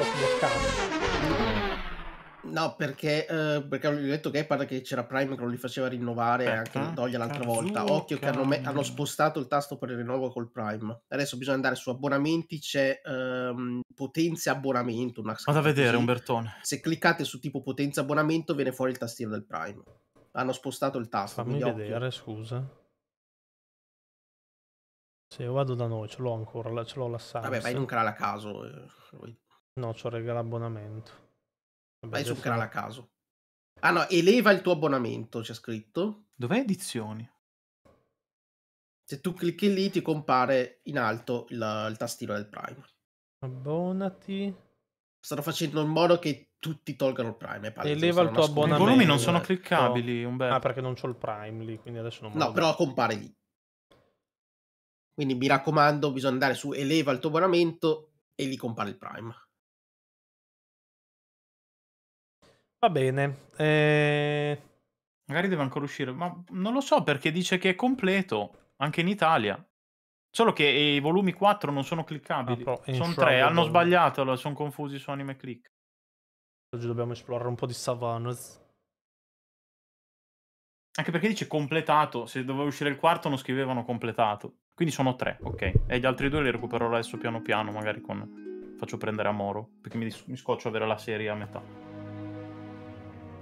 po' sbloccato. No, perché, eh, perché avevo detto che pare che c'era Prime che non li faceva rinnovare Aspetta, anche Doglia eh, l'altra volta. Occhio che hanno, me- hanno, spostato il tasto per il rinnovo col Prime. Adesso bisogna andare su abbonamenti, c'è ehm, potenza abbonamento. Una Vado a vedere, Umbertone. Se cliccate su tipo potenza abbonamento viene fuori il tastino del Prime. Hanno spostato il tasto. Fammi vedere, occhio. scusa. Se io vado da noi, ce l'ho ancora, ce l'ho la Vabbè, vai in un canale a caso. Eh. No, c'ho regala abbonamento. Vai su un a caso. Ah no, eleva il tuo abbonamento, c'è scritto. Dov'è edizioni? Se tu clicchi lì ti compare in alto il, il tastino del Prime. Abbonati. Stanno facendo in modo che tutti tolgano il Prime. Eleva il tuo abbonamento. I volumi non sono cliccabili, Umberto. Ah, perché non c'ho il Prime lì, quindi adesso non... No, lo... però compare lì. Quindi mi raccomando, bisogna andare su eleva il tuo abbonamento e lì compare il Prime. Va bene. Eh... Magari deve ancora uscire, ma non lo so perché dice che è completo anche in Italia. Solo che i volumi 4 non sono cliccabili. Ah, sono 3, hanno sbagliato, sono confusi su anime click. Oggi dobbiamo esplorare un po' di Savanas. Anche perché dice completato, se doveva uscire il quarto non scrivevano completato. Quindi sono tre, ok. E gli altri due li recupererò adesso piano piano, magari con... faccio prendere a Moro, perché mi, dis- mi scoccio avere la serie a metà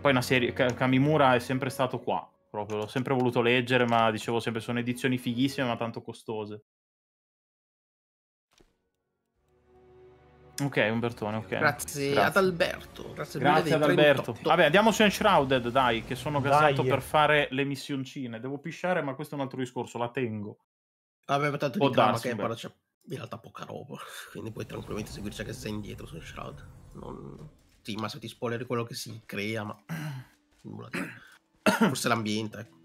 poi una serie, Kamimura è sempre stato qua, proprio, l'ho sempre voluto leggere, ma dicevo sempre sono edizioni fighissime ma tanto costose. Ok, Umbertone, ok. Grazie, grazie. ad Alberto. Grazie, grazie ad Alberto. Vabbè, andiamo su Enshrouded, dai, che sono gasato eh. per fare le missioncine. Devo pisciare, ma questo è un altro discorso, la tengo. Vabbè, ma tanto Può di che parla, c'è in realtà poca roba, quindi puoi tranquillamente seguirci anche se sei indietro su Enshrouded. Non tutti, ma se ti spoiler quello che si crea, ma forse l'ambiente. Ecco.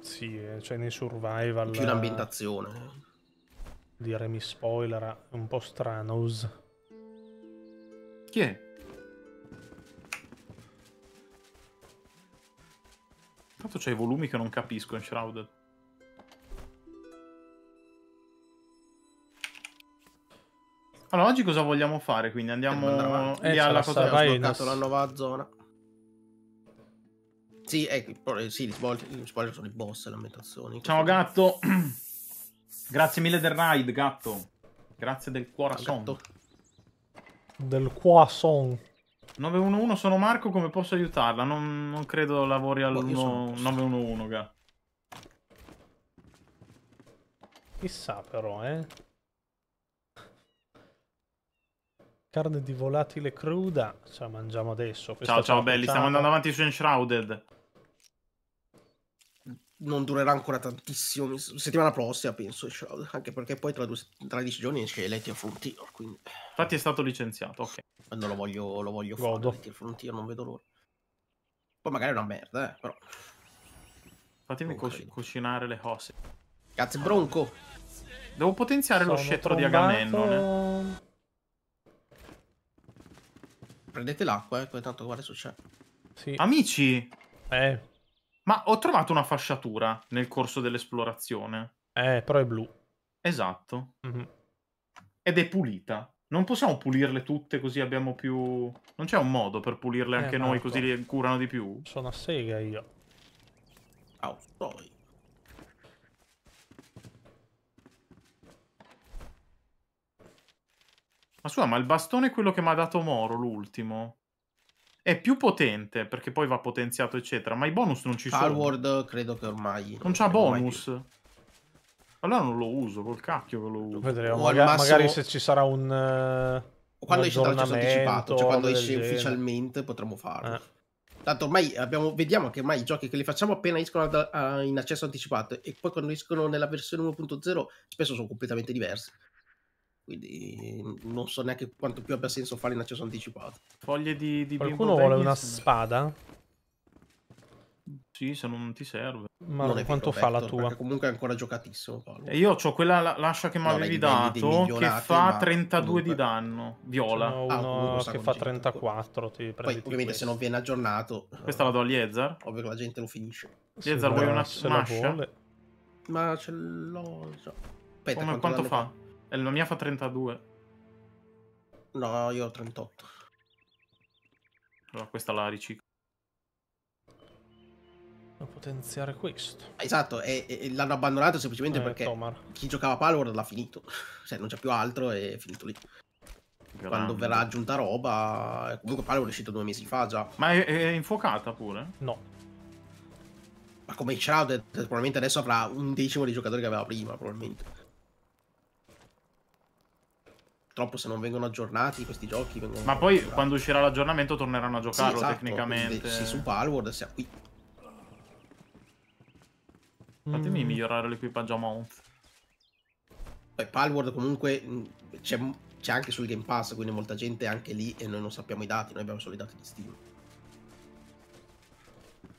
Sì, eh, cioè nei survival... Più l'ambientazione. Eh, dire mi spoiler è un po' stranos. Chi è? Tanto c'è i volumi che non capisco in Shrouded. Allora, oggi cosa vogliamo fare? Quindi andiamo eh, lì alla cosa che ho sbloccato la nuova zona. Sì, ecco, sì, gli spoiler, sono i boss, le ambientazioni. Ciao gatto! Grazie mille del ride, gatto. Grazie del cuorason. Gatto. Del cuorason. 911, sono Marco, come posso aiutarla? Non, non credo lavori al oh, 911, gatto. Chissà però, eh. Carne di volatile cruda, ce la mangiamo adesso. Questa ciao, ciao, belli, stiamo andando avanti su Enshrouded. Non durerà ancora tantissimo, settimana prossima penso, Enshrouded, anche perché poi tra, due, tra dieci giorni esce Letti a Frontier, quindi... Infatti è stato licenziato, ok. Non lo voglio, lo voglio Godo. fare, Frontier, non vedo l'ora. Poi magari è una merda, eh, però... Fatemi okay. cucinare le cose. Grazie, Bronco! Devo potenziare Sono lo scettro trombato... di Agamennone. Eh. Prendete l'acqua, eh, tanto guarda succede. Sì. Amici! Eh. Ma ho trovato una fasciatura nel corso dell'esplorazione. Eh, però è blu. Esatto. Mm -hmm. Ed è pulita. Non possiamo pulirle tutte così abbiamo più... Non c'è un modo per pulirle anche eh, noi ecco. così le curano di più? Sono a sega io. Oh, poi. Ma scusa, ma il bastone è quello che mi ha dato Moro, l'ultimo. È più potente, perché poi va potenziato, eccetera. Ma i bonus non ci Harvard, sono. Harvard credo che ormai... Non c'ha bonus. Allora non lo uso, col cacchio che lo uso. Vedremo, Maga massimo... magari se ci sarà un... Uh, quando un esce traccia anticipato, cioè quando esce ufficialmente potremo farlo. Eh. Tanto ormai abbiamo, vediamo che ormai i giochi che li facciamo appena escono da, uh, in accesso anticipato e poi quando escono nella versione 1.0 spesso sono completamente diversi quindi mm, non so neanche quanto più abbia senso fare in accesso anticipato. Foglie di, di Qualcuno vuole una spada? Sì, se non ti serve. Ma non quanto fa la tua? Comunque è ancora giocatissimo. E eh, io ho quella lascia che mi avevi dato che fa 32 comunque... di danno, viola. Uno ah, uno che fa 34. Poi ovviamente questo. se non viene aggiornato... Questa la do a Liezar? Ovvio che la gente lo finisce. Liezar vuoi una mascia? Ma ce l'ho già. Aspetta, Come, quanto, quanto fa? E la mia fa 32. No, io ho 38. Allora questa la riciclo. A potenziare questo. Esatto, e, e l'hanno abbandonato semplicemente eh, perché Tomar. chi giocava a Palworld l'ha finito. cioè, non c'è più altro e è finito lì. Grande. Quando verrà aggiunta roba... Comunque Palworld è uscito due mesi fa già. Ma è, è infuocata pure? No. Ma come Shrouded probabilmente adesso avrà un decimo dei giocatori che aveva prima, probabilmente purtroppo se non vengono aggiornati questi giochi vengono Ma poi aggiornati. quando uscirà l'aggiornamento torneranno a giocarlo sì, esatto, tecnicamente. Quindi, sì, su Palward siamo qui. Fatemi mm. migliorare l'equipaggio a Mount. Poi Palworld comunque mm, c'è, anche sul Game Pass, quindi molta gente è anche lì e noi non sappiamo i dati, noi abbiamo solo i dati di Steam.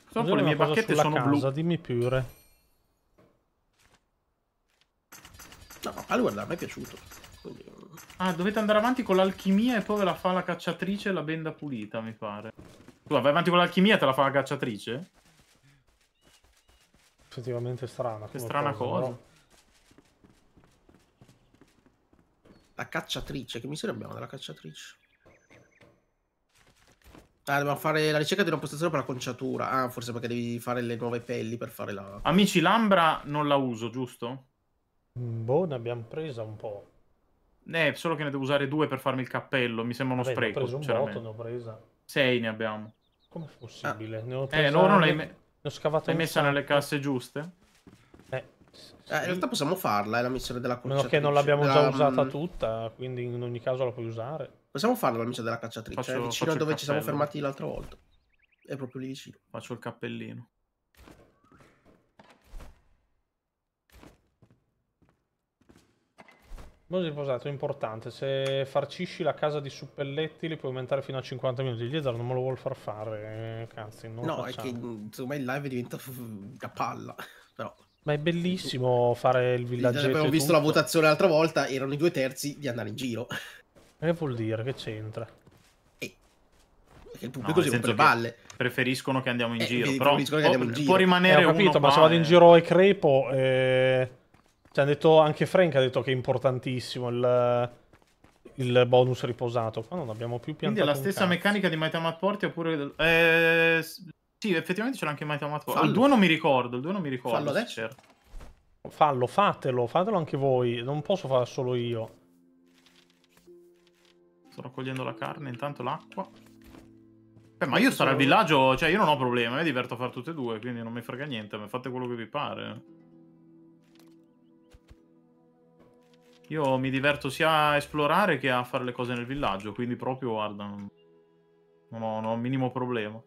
Purtroppo le mie bacchette sono casa, blu. Dimmi pure No, ma Palworld a me è piaciuto. Ah, dovete andare avanti con l'alchimia e poi ve la fa la cacciatrice e la benda pulita, mi pare. Tu vai avanti con l'alchimia e te la fa la cacciatrice? Effettivamente strana. Che strana cosa. cosa. Però... La cacciatrice, che misura abbiamo della cacciatrice? Ah, dobbiamo fare la ricerca di una postazione per la conciatura. Ah, forse perché devi fare le nuove pelli per fare la... Amici, l'ambra non la uso, giusto? Mm, boh, ne abbiamo presa un po'. Eh, solo che ne devo usare due per farmi il cappello, mi sembra uno Vabbè, spreco. Ho preso un botto, ne ho presa. Sei ne abbiamo. Come è possibile? Ah. Ne ho eh, presa... Eh, loro l'hai me... L'hai messa nelle casse giuste? Eh, eh, in realtà possiamo farla, è la missione della cacciatrice. Meno che non l'abbiamo già ehm, usata tutta, quindi in ogni caso la puoi usare. Possiamo farla la missione della cacciatrice, faccio, è eh, vicino a dove ci siamo fermati l'altra volta. È proprio lì vicino. Faccio il cappellino. Mondo riposato è importante. Se farcisci la casa di suppelletti li puoi aumentare fino a 50 minuti. Dietro non me lo vuol far fare. Eh, Cazzo, no, è che insomma il live diventa una palla. Però. Ma è bellissimo fare il villaggio. Abbiamo visto tutto. la votazione l'altra volta, erano i due terzi di andare in giro. Che vuol dire? Che c'entra? Eh, il pubblico no, si rompe le palle. Preferiscono che andiamo in eh, giro. Però, però andiamo in può, rimanere eh, ho capito, ma se vado in giro e crepo. Eh cioè, detto, anche Frank ha detto che è importantissimo il, il bonus riposato. Qua non abbiamo più piantato Quindi è la stessa meccanica di Might Amat Porti oppure... Eh, sì, effettivamente c'era anche Might Amat Porti. Fallo. Il 2 non mi ricordo, il 2 non mi ricordo. Fallo certo. Fallo, fatelo, fatelo anche voi. Non posso farlo solo io. Sto raccogliendo la carne, intanto l'acqua. Beh, ma io sarò al villaggio, cioè io non ho problema, mi diverto a fare tutte e due, quindi non mi frega niente, fate quello che vi pare. Io mi diverto sia a esplorare che a fare le cose nel villaggio, quindi proprio, guarda, non, ho, non ho un minimo problema.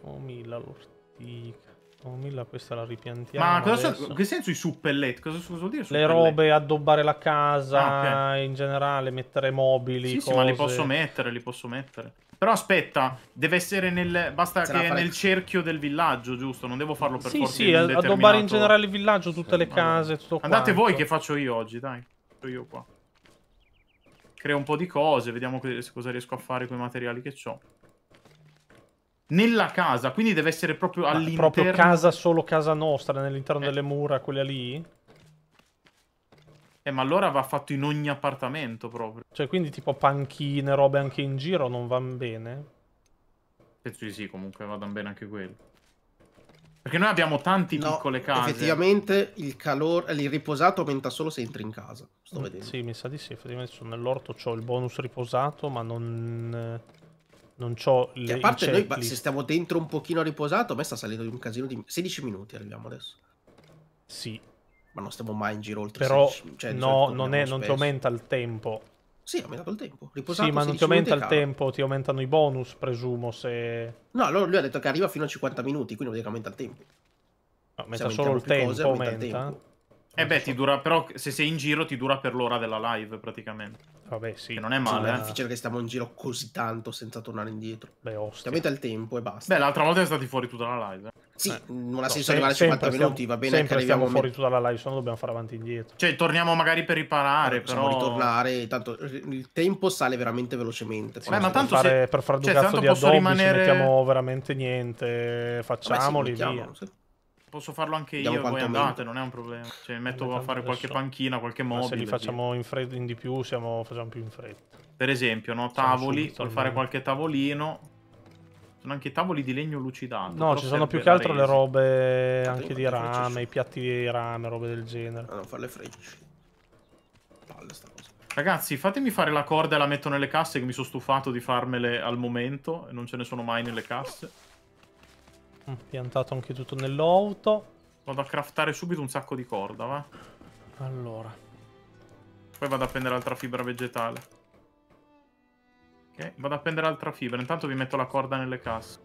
Oh, mila l'ortica. 1000 questa la ripiantiamo. Ma cosa so, che senso i suppelletti? Cosa, cosa vuol dire? Le robe, addobbare la casa, ah, okay. in generale, mettere mobili. Sì, sì, ma li posso mettere, li posso mettere. Però aspetta, deve essere nel. Basta Se che nel cerchio del villaggio, giusto? Non devo farlo per sì, forza. Sì, sì, determinato... addobbare in generale il villaggio, tutte le case, tutto Andate quanto. voi che faccio io oggi, dai. Faccio io qua. Creo un po' di cose, vediamo cosa riesco a fare con i materiali che ho. Nella casa, quindi deve essere proprio all'interno. Proprio casa, solo casa nostra, nell'interno eh. delle mura, quella lì? Eh, ma allora va fatto in ogni appartamento proprio. Cioè, quindi tipo panchine, robe anche in giro non vanno bene? Penso di sì, comunque vadano bene anche quelle. Perché noi abbiamo tanti no, piccole case. Effettivamente il calore, eh, il riposato aumenta solo se entri in casa. Sto mm, vedendo. Sì, mi sa di sì. Effettivamente nell'orto ho il bonus riposato, ma non. Eh, non ho le... E a parte noi, se stiamo dentro un pochino riposato, a me sta salendo di un casino di 16 minuti arriviamo adesso. Sì. Ma non stiamo mai in giro oltre Però 16, cioè, no, non, è, non ti aumenta il tempo. Sì, ha aumentato il tempo. Riposato, sì, ma non ti aumenta il tempo, ti aumentano i bonus, presumo, se... No, allora lui ha detto che arriva fino a 50 minuti, quindi vuol dire che aumenta il tempo. No, aumenta solo il tempo, cose, aumenta. aumenta. Il tempo. Eh beh, ti dura, però se sei in giro ti dura per l'ora della live praticamente. Vabbè, sì. Che non è male. Sì, è eh. difficile eh. che stiamo in giro così tanto senza tornare indietro. Beh, ostia. Ovviamente il tempo e basta. Beh, l'altra volta è stati fuori tutta la live. Eh. Sì, eh. non ha senso no, arrivare a 50 stiamo, minuti, va bene. Sempre che stiamo fuori tutta la live, se no dobbiamo fare avanti e indietro. Cioè, torniamo magari per riparare, eh, allora, però... ritornare, tanto il tempo sale veramente velocemente. Sì, ma tanto fare, se... Per fare due cioè, cazzo di addobbi rimanere... mettiamo veramente niente, facciamoli Vabbè, sì, via. Sì. Posso farlo anche Vediamo io, voi andate, non è un problema. Cioè, metto a fare qualche panchina, qualche mobile. Ma se li facciamo in fretta in di più, siamo, facciamo più in fretta. Per esempio, no, tavoli, per fare qualche tavolino. Sono anche tavoli di legno lucidato. No, ci sono più che altro le robe anche di rame, i piatti di rame, robe del genere. Ah, non fare le frecce. Palle sta cosa. Ragazzi, fatemi fare la corda e la metto nelle casse che mi sono stufato di farmele al momento e non ce ne sono mai nelle casse. Mm, piantato anche tutto nell'auto. Vado a craftare subito un sacco di corda, va? Allora. Poi vado a prendere altra fibra vegetale. Ok, vado a prendere altra fibra. Intanto vi metto la corda nelle casse.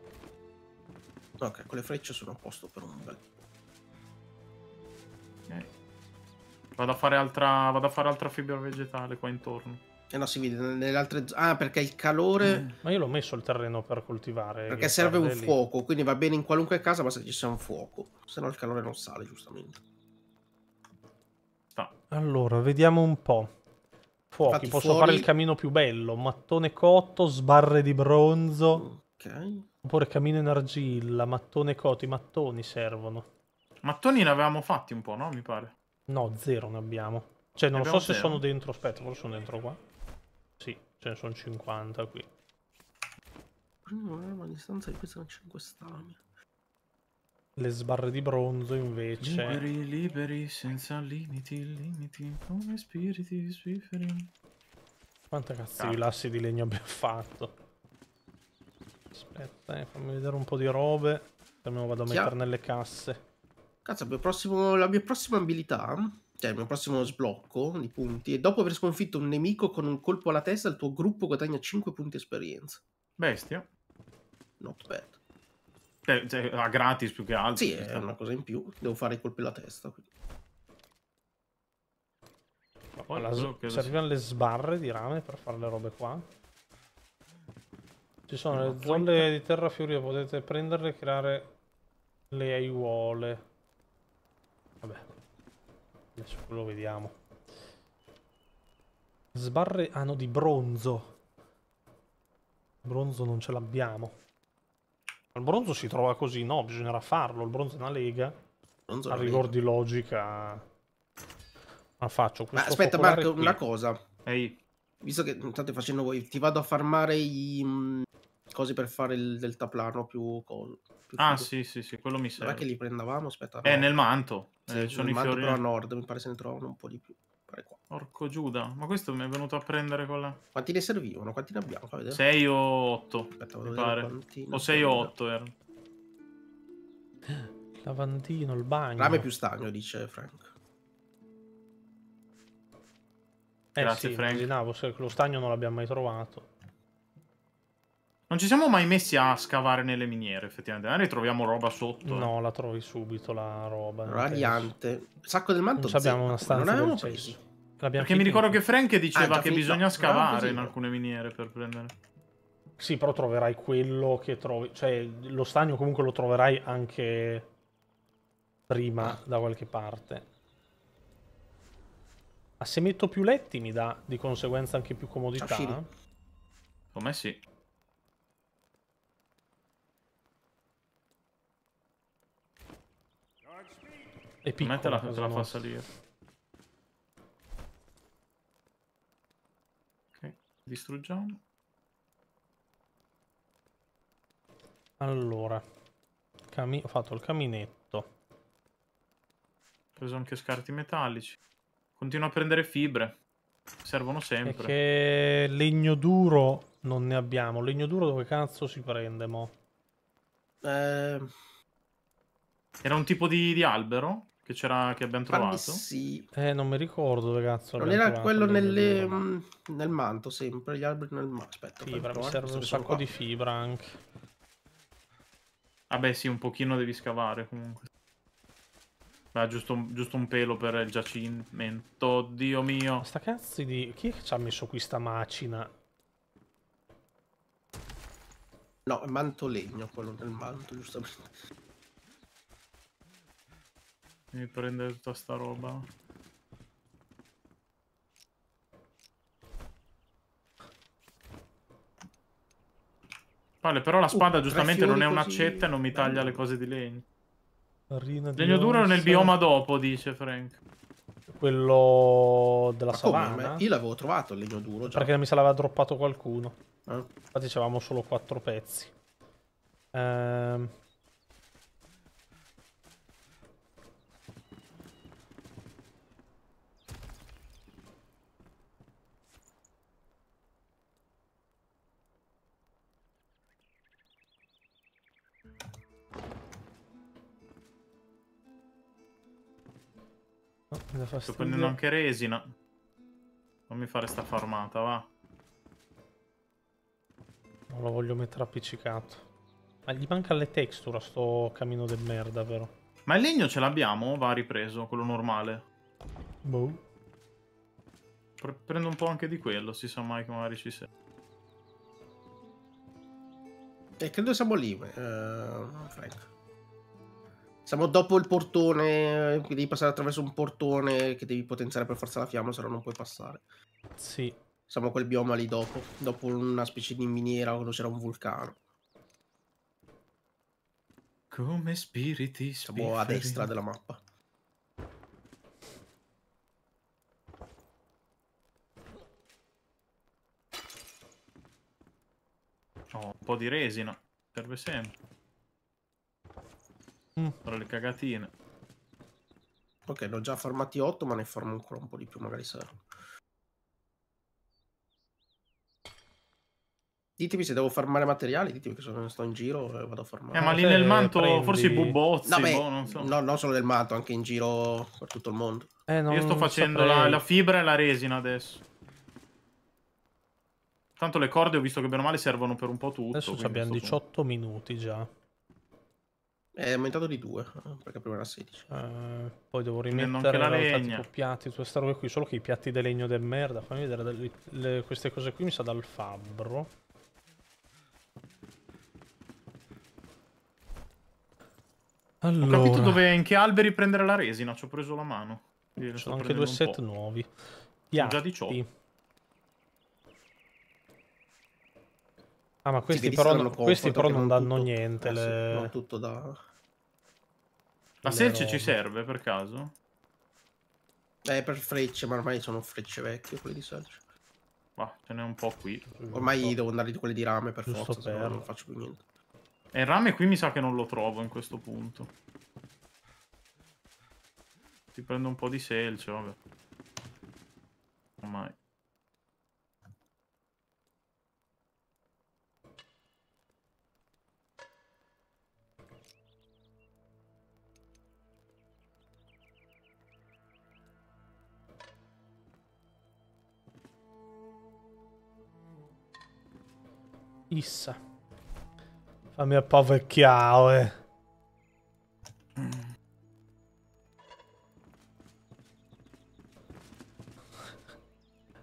Ok, con le frecce sono a posto per un bel Ok. Vado a fare altra, vado a fare altra fibra vegetale qua intorno. Eh no, si vede nelle altre zone. Ah, perché il calore. Mm. Ma io l'ho messo il terreno per coltivare. Perché serve un lì. fuoco, quindi va bene in qualunque casa, basta che ci sia un fuoco. Se no il calore non sale, giustamente. No. Allora, vediamo un po'. Fuochi, Infatti, posso fuori... fare il camino più bello. Mattone cotto, sbarre di bronzo. Ok. Oppure camino in argilla, mattone cotto. I mattoni servono. Mattoni ne avevamo fatti un po', no? Mi pare. No, zero ne abbiamo. Cioè, non ne so se zero. sono dentro. Aspetta, forse sono dentro qua. Ce ne sono 50 qui. Prendiamo un'arma a distanza di questa 5 stami. Le sbarre di bronzo invece. Liberi, liberi, senza limiti, limiti, come spiriti, spiferi. Quanta cazzo di lassi di legno abbiamo fatto? Aspetta, eh, fammi vedere un po' di robe. Almeno vado a mettere nelle casse. Cazzo, la mia prossima abilità cioè il mio prossimo sblocco di punti, e dopo aver sconfitto un nemico con un colpo alla testa, il tuo gruppo guadagna 5 punti esperienza. Bestia. Not bad. Eh, cioè, a gratis più che altro. Sì, diciamo. è una cosa in più. Devo fare i colpi alla testa. Quindi. Ma poi alla, so servivano si... le sbarre di rame per fare le robe qua. Ci sono no, eh, le zone di terra furia, potete prenderle e creare le aiuole. Vabbè, Adesso lo vediamo. Sbarre... Ah di bronzo. Bronzo non ce l'abbiamo. Il bronzo si trova così, no, bisognerà farlo. Il bronzo è una lega. Bronzo a rigor di logica... Ma faccio questo Ma aspetta Marco, qui. una cosa. Ehi. Visto che state facendo voi, ti vado a farmare i... Mh, mm, cose per fare il deltaplano più... Col, più ah, sì, sì, sì, quello mi serve. Non che li prendavamo, aspetta. È eh, no. nel manto. Sì, eh, sono i fiori. però a nord, mi pare se ne trovano un po' di più. Pare qua. Orco Giuda, ma questo mi è venuto a prendere con la... Quanti ne servivano? Quanti ne abbiamo? 6 o 8, mi pare. O 6 o 8 erano. Eh, Lavantino, il bagno. Rame più stagno, dice Frank. Eh Grazie sì, Frank. lo stagno non l'abbiamo mai trovato. Non ci siamo mai messi a scavare nelle miniere, effettivamente. Magari troviamo roba sotto. Eh. No, la trovi subito la roba. Radiante. Sacco del manto. Non abbiamo una stanza. Non avevamo preso. Perché finito. mi ricordo che Frank diceva ah, che finito. bisogna ah, scavare in alcune miniere per prendere. Sì, però troverai quello che trovi. Cioè, lo stagno comunque lo troverai anche prima ah. da qualche parte. Ma se metto più letti mi dà di conseguenza anche più comodità. Ciao, Come sì. È piccola. Mette la, te la fa salire. Ok, distruggiamo. Allora, ho fatto il caminetto. Ho preso anche scarti metallici. Continuo a prendere fibre. Servono sempre. Perché legno duro non ne abbiamo. Legno duro dove cazzo si prende, mo? Eh... Era un tipo di, di albero? che, c'era, che abbiamo trovato? Sì. Eh, non mi ricordo, ragazzo. Non era quello nelle, mm, nel manto, sempre. Gli alberi nel manto. Aspetta, fibra, mi serve un sacco qua. di fibra anche. Vabbè, ah, sì, un pochino devi scavare comunque. Beh, giusto, giusto, un pelo per il giacimento. Oddio mio. sta cazzo di... Chi è che ci ha messo qui sta macina? No, è manto legno quello del manto, giustamente. Mi prende tutta sta roba. Vale, però la spada uh, giustamente non è un'accetta e non mi taglia le cose di legno. Marina legno duro nel bioma dopo, dice Frank. Quello della Ma savana. Io l'avevo trovato il legno duro già. Perché mi se l'aveva droppato qualcuno. Eh? Infatti avevamo solo quattro pezzi. Ehm... fastidio. Sto prendendo anche resina. Non mi fare sta farmata, va. Non lo voglio mettere appiccicato. Ma gli manca le texture a sto camino del merda, vero? Ma il legno ce l'abbiamo o va ripreso, quello normale? Boh. Pre prendo un po' anche di quello, si sa mai che magari ci sia. E eh, credo siamo lì, eh, Frank. Siamo dopo il portone, devi passare attraverso un portone che devi potenziare per forza la fiamma, se no non puoi passare. Sì. Siamo quel bioma lì dopo, dopo una specie di miniera quando c'era un vulcano. Come spiriti spifferi. Siamo a destra della mappa. Ho oh, un po' di resina, serve sempre. Mm. Tra le cagatine. Ok, ne ho già formati 8, ma ne formo ancora un po' di più, magari serve. Ditemi se devo farmare materiali, ditemi che sono, sto in giro e vado a farmare. Eh, ma lì eh, nel manto prendi... forse i bubozzi, no, beh, boh, non so. No, non solo nel manto, anche in giro per tutto il mondo. Eh, non Io sto facendo la, la, fibra e la resina adesso. Tanto le corde ho visto che bene o male servono per un po' tutto. Adesso abbiamo 18 sono... minuti già. È aumentato di 2, perché prima era 16. Uh, eh, poi devo rimettere la legna. piatti, tutte queste robe qui, solo che i piatti di legno del merda, fammi vedere delle, le, queste cose qui mi sa dal fabbro. Allora. Ho capito dove, in che alberi prendere la resina, ci ho preso la mano. Sono anche due set nuovi. Piatti. Sono già 18. Ah, ma questi però, questi però non danno tutto, niente. Eh, le... sì, tutto da... La selce ci serve per caso? Beh, per frecce, ma ormai sono frecce vecchie quelle di selce. Ma ce n'è un po' qui. Ormai devo andare di quelle di rame per Giusto forza, per... non faccio più niente. E il rame qui mi sa che non lo trovo in questo punto. Ti prendo un po' di selce, vabbè. Ormai. Issa. Fammi un po' chiave.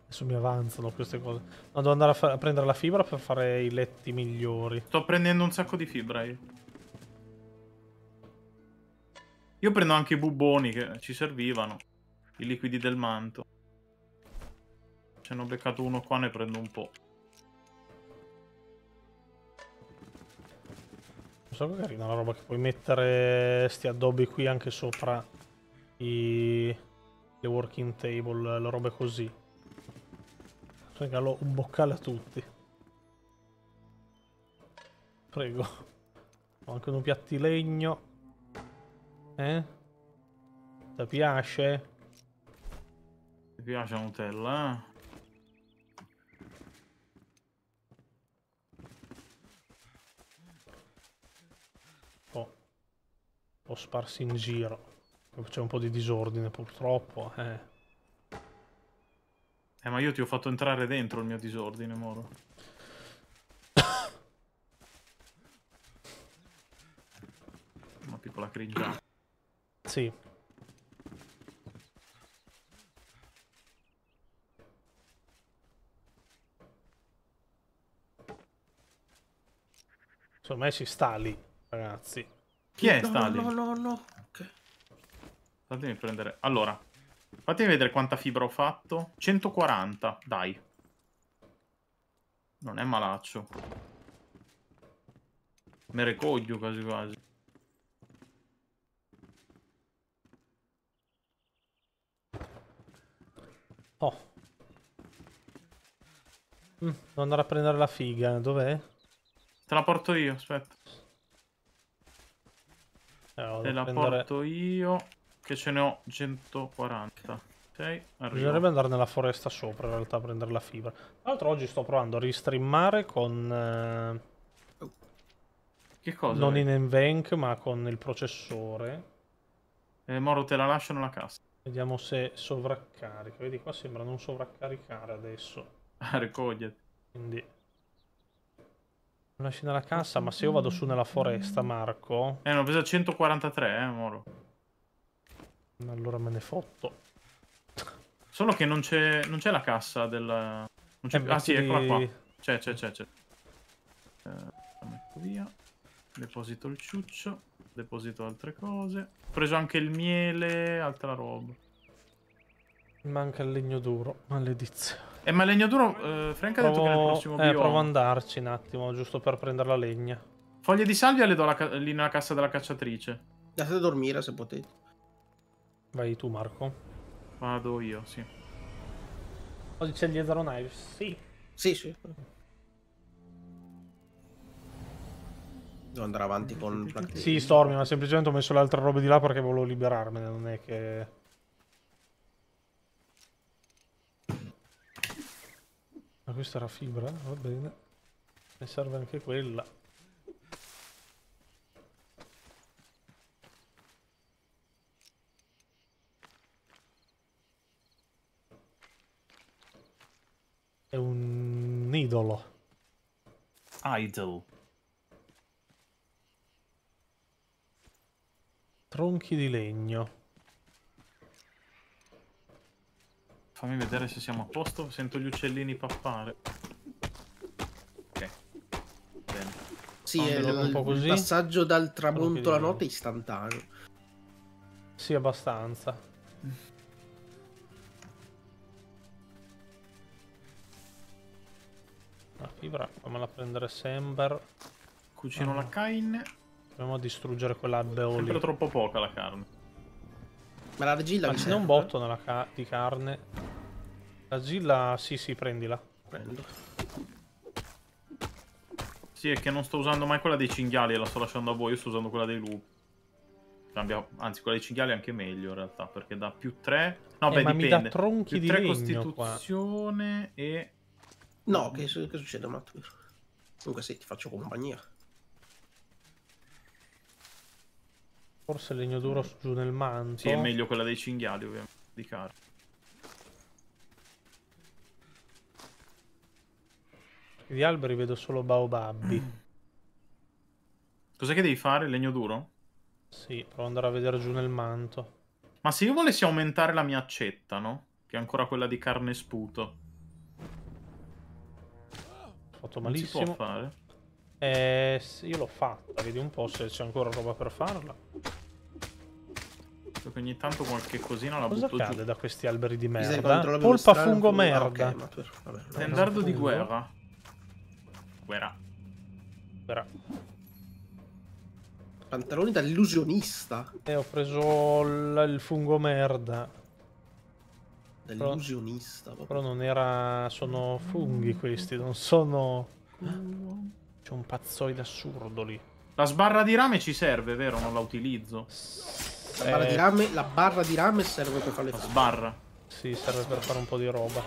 Adesso mi avanzano queste cose. Ma no, devo andare a, a, prendere la fibra per fare i letti migliori. Sto prendendo un sacco di fibra io. Io prendo anche i buboni che ci servivano. I liquidi del manto. Ce ne beccato uno qua, ne prendo un po'. Pensavo carina la roba che puoi mettere sti addobbi qui anche sopra i... le working table, le robe così. Regalo un boccale a tutti. Prego. Ho anche un piatti legno. Eh? Ti piace? Ti piace la Nutella? Eh? po' sparsi in giro. C'è un po' di disordine purtroppo, eh. eh. ma io ti ho fatto entrare dentro il mio disordine, Moro. Una piccola cringiata. Sì. Secondo me si sta lì, ragazzi. Chi è no, Stalin? No, no, no. Okay. Fatemi prendere... Allora, fatemi vedere quanta fibra ho fatto. 140, dai. Non è malaccio. Me recoglio quasi quasi. Oh. Mm, devo andare a prendere la figa. Dov'è? Te la porto io, aspetta. Eh, allora, Te la prendere... porto io, che ce ne ho 140. Okay, Bisognerebbe andare nella foresta sopra, in realtà, a prendere la fibra. Tra l'altro oggi sto provando a ristreamare con... Eh... Che cosa? Non è? in Envank, ma con il processore. Eh, Moro, te la lascio nella cassa. Vediamo se sovraccarica. Vedi, qua sembra non sovraccaricare adesso. Ah, ricogliati. Quindi... Non Lasci nella cassa, ma se io vado su nella foresta, Marco... Eh, ne ho preso 143, eh, Moro. Allora me ne fotto. Solo che non c'è la cassa del... Non eh, ah sì, ti... eccola qua. C'è, c'è, c'è, c'è. Eh, la metto via. Deposito il ciuccio. Deposito altre cose. Ho preso anche il miele, altra roba. Manca il legno duro, maledizione. Eh, ma il legno duro, eh, Frank ha detto che nel prossimo video. Eh, provo ad andarci un attimo, giusto per prendere la legna. Foglie di salvia le do ca... lì nella cassa della cacciatrice. Andate a dormire se potete. Vai tu, Marco. Vado io, sì. Oggi oh, c'è gli Zero Knives, sì. Sì, sì. Devo andare avanti con... Sì, Stormy, ma semplicemente ho messo le altre robe di là perché volevo liberarmene, non è che... questa era fibra, va bene. Ne serve anche quella. È un idolo. Idol. Tronchi di legno. Fammi vedere se siamo a posto. Sento gli uccellini pappare. Ok. Bene. Sì, è un po così. passaggio dal tramonto alla notte è istantaneo. Sì, abbastanza. La fibra, fammela prendere Sember. Cucino ah. la carne. Proviamo a distruggere quella lì. Sempre troppo poca la carne. Ma l'argilla... Anzi, non botto nella ca di carne. L'argilla, sì, sì, prendila. Prendo. Sì, è che non sto usando mai quella dei cinghiali, la sto lasciando a voi, io sto usando quella dei lupi. Cambia... Anzi, quella dei cinghiali è anche meglio in realtà, perché da più tre... No, eh, beh, ma dipende. mi dà tronchi più di 3 legno costituzione qua. e... No, che, che succede, Matteo? Comunque sì, ti faccio compagnia. Forse legno duro giù nel manto. Sì, è meglio quella dei cinghiali, ovviamente, di caro. Gli alberi vedo solo baobabbi. Cos'è che devi fare? Legno duro? Sì, provo ad andare a vedere giù nel manto. Ma se io volessi aumentare la mia accetta, no? Che è ancora quella di carne sputo. Fatto malissimo. Non si può fare. Eh, io l'ho fatta, vedi un po' se c'è ancora roba per farla. Perché ogni tanto qualche cosina la Cosa butto cade giù. da questi alberi di merda? Polpa fungo ah, merda. Ah, okay, Vabbè, no, di guerra. Guerra. Guerra. Pantaloni dall'illusionista. E eh, ho preso il fungo merda. Dall'illusionista. Però, però non era... sono funghi questi, non sono... C'è un pazzoide assurdo lì. La sbarra di rame ci serve, vero? Non la utilizzo. La barra, di, eh. rame, la barra di rame serve per fare le fare. Sbarra. Sì, serve per fare un po' di roba.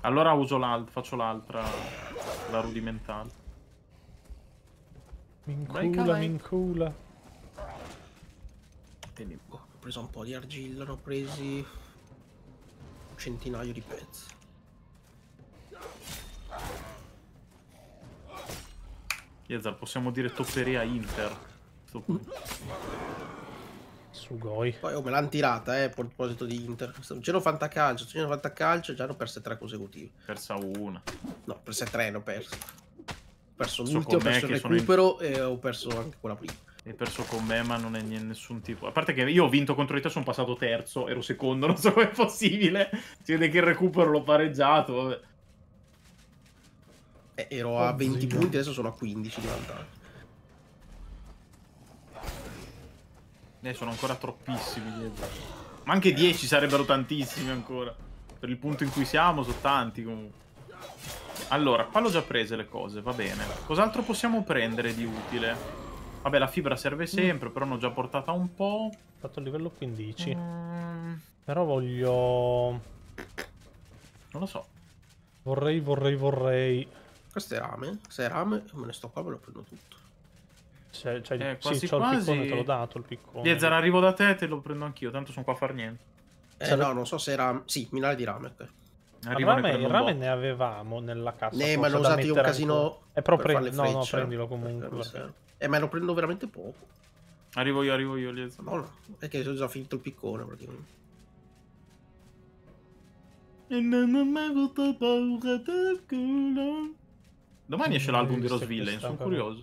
Allora uso l'altra, faccio l'altra, la rudimentale. Mincula, mincula. Boh, ho preso un po' di argilla, ne ho presi un centinaio di pezzi. Yezzar, possiamo dire topperia Inter. Sugoi. Poi oh, me l'hanno tirata, eh, a proposito di Inter. C'ero fantacalcio, c'ero fantacalcio e già hanno perso tre consecutive. Persa una. No, perse tre, ne ho perso. Ho perso l'ultimo, ho perso il recupero in... e ho perso anche quella prima. Hai perso con me, ma non è nessun tipo. A parte che io ho vinto contro di te, sono passato terzo, ero secondo, non so come è possibile. Si vede che il recupero l'ho pareggiato, vabbè. Eh, ero oh, a 20 ziga. punti, adesso sono a 15 di vantaggio. Ne sono ancora troppissimi dietro. Ma anche 10 sarebbero tantissimi ancora. Per il punto in cui siamo, sono tanti comunque. Allora, qua l'ho già prese le cose, va bene. Cos'altro possiamo prendere di utile? Vabbè, la fibra serve mm. sempre, mm. però ne ho già portata un po'. Ho fatto il livello 15. Mm. Però voglio... Non lo so. Vorrei, vorrei, vorrei... Questo è rame. Se è rame, me ne sto qua, me lo prendo tutto. C'è, c'è, eh, quasi sì, quasi... il piccone, te l'ho dato il piccone. Diezar, arrivo da te, te lo prendo anch'io, tanto sono qua a far niente. Eh Sarà... no, non so se è rame. Sì, minare di rame. Arriva rame, il rame ne avevamo nella cassa. Ne, ma l'ho usato io un casino. È proprio per no, no, prendilo comunque. Eh, ma lo prendo veramente poco. Arrivo io, arrivo io, Liezza. No, no, è che ho già finito il piccone praticamente. E non ho mai avuto paura del culo. Domani esce l'album di Rosville, sono curioso.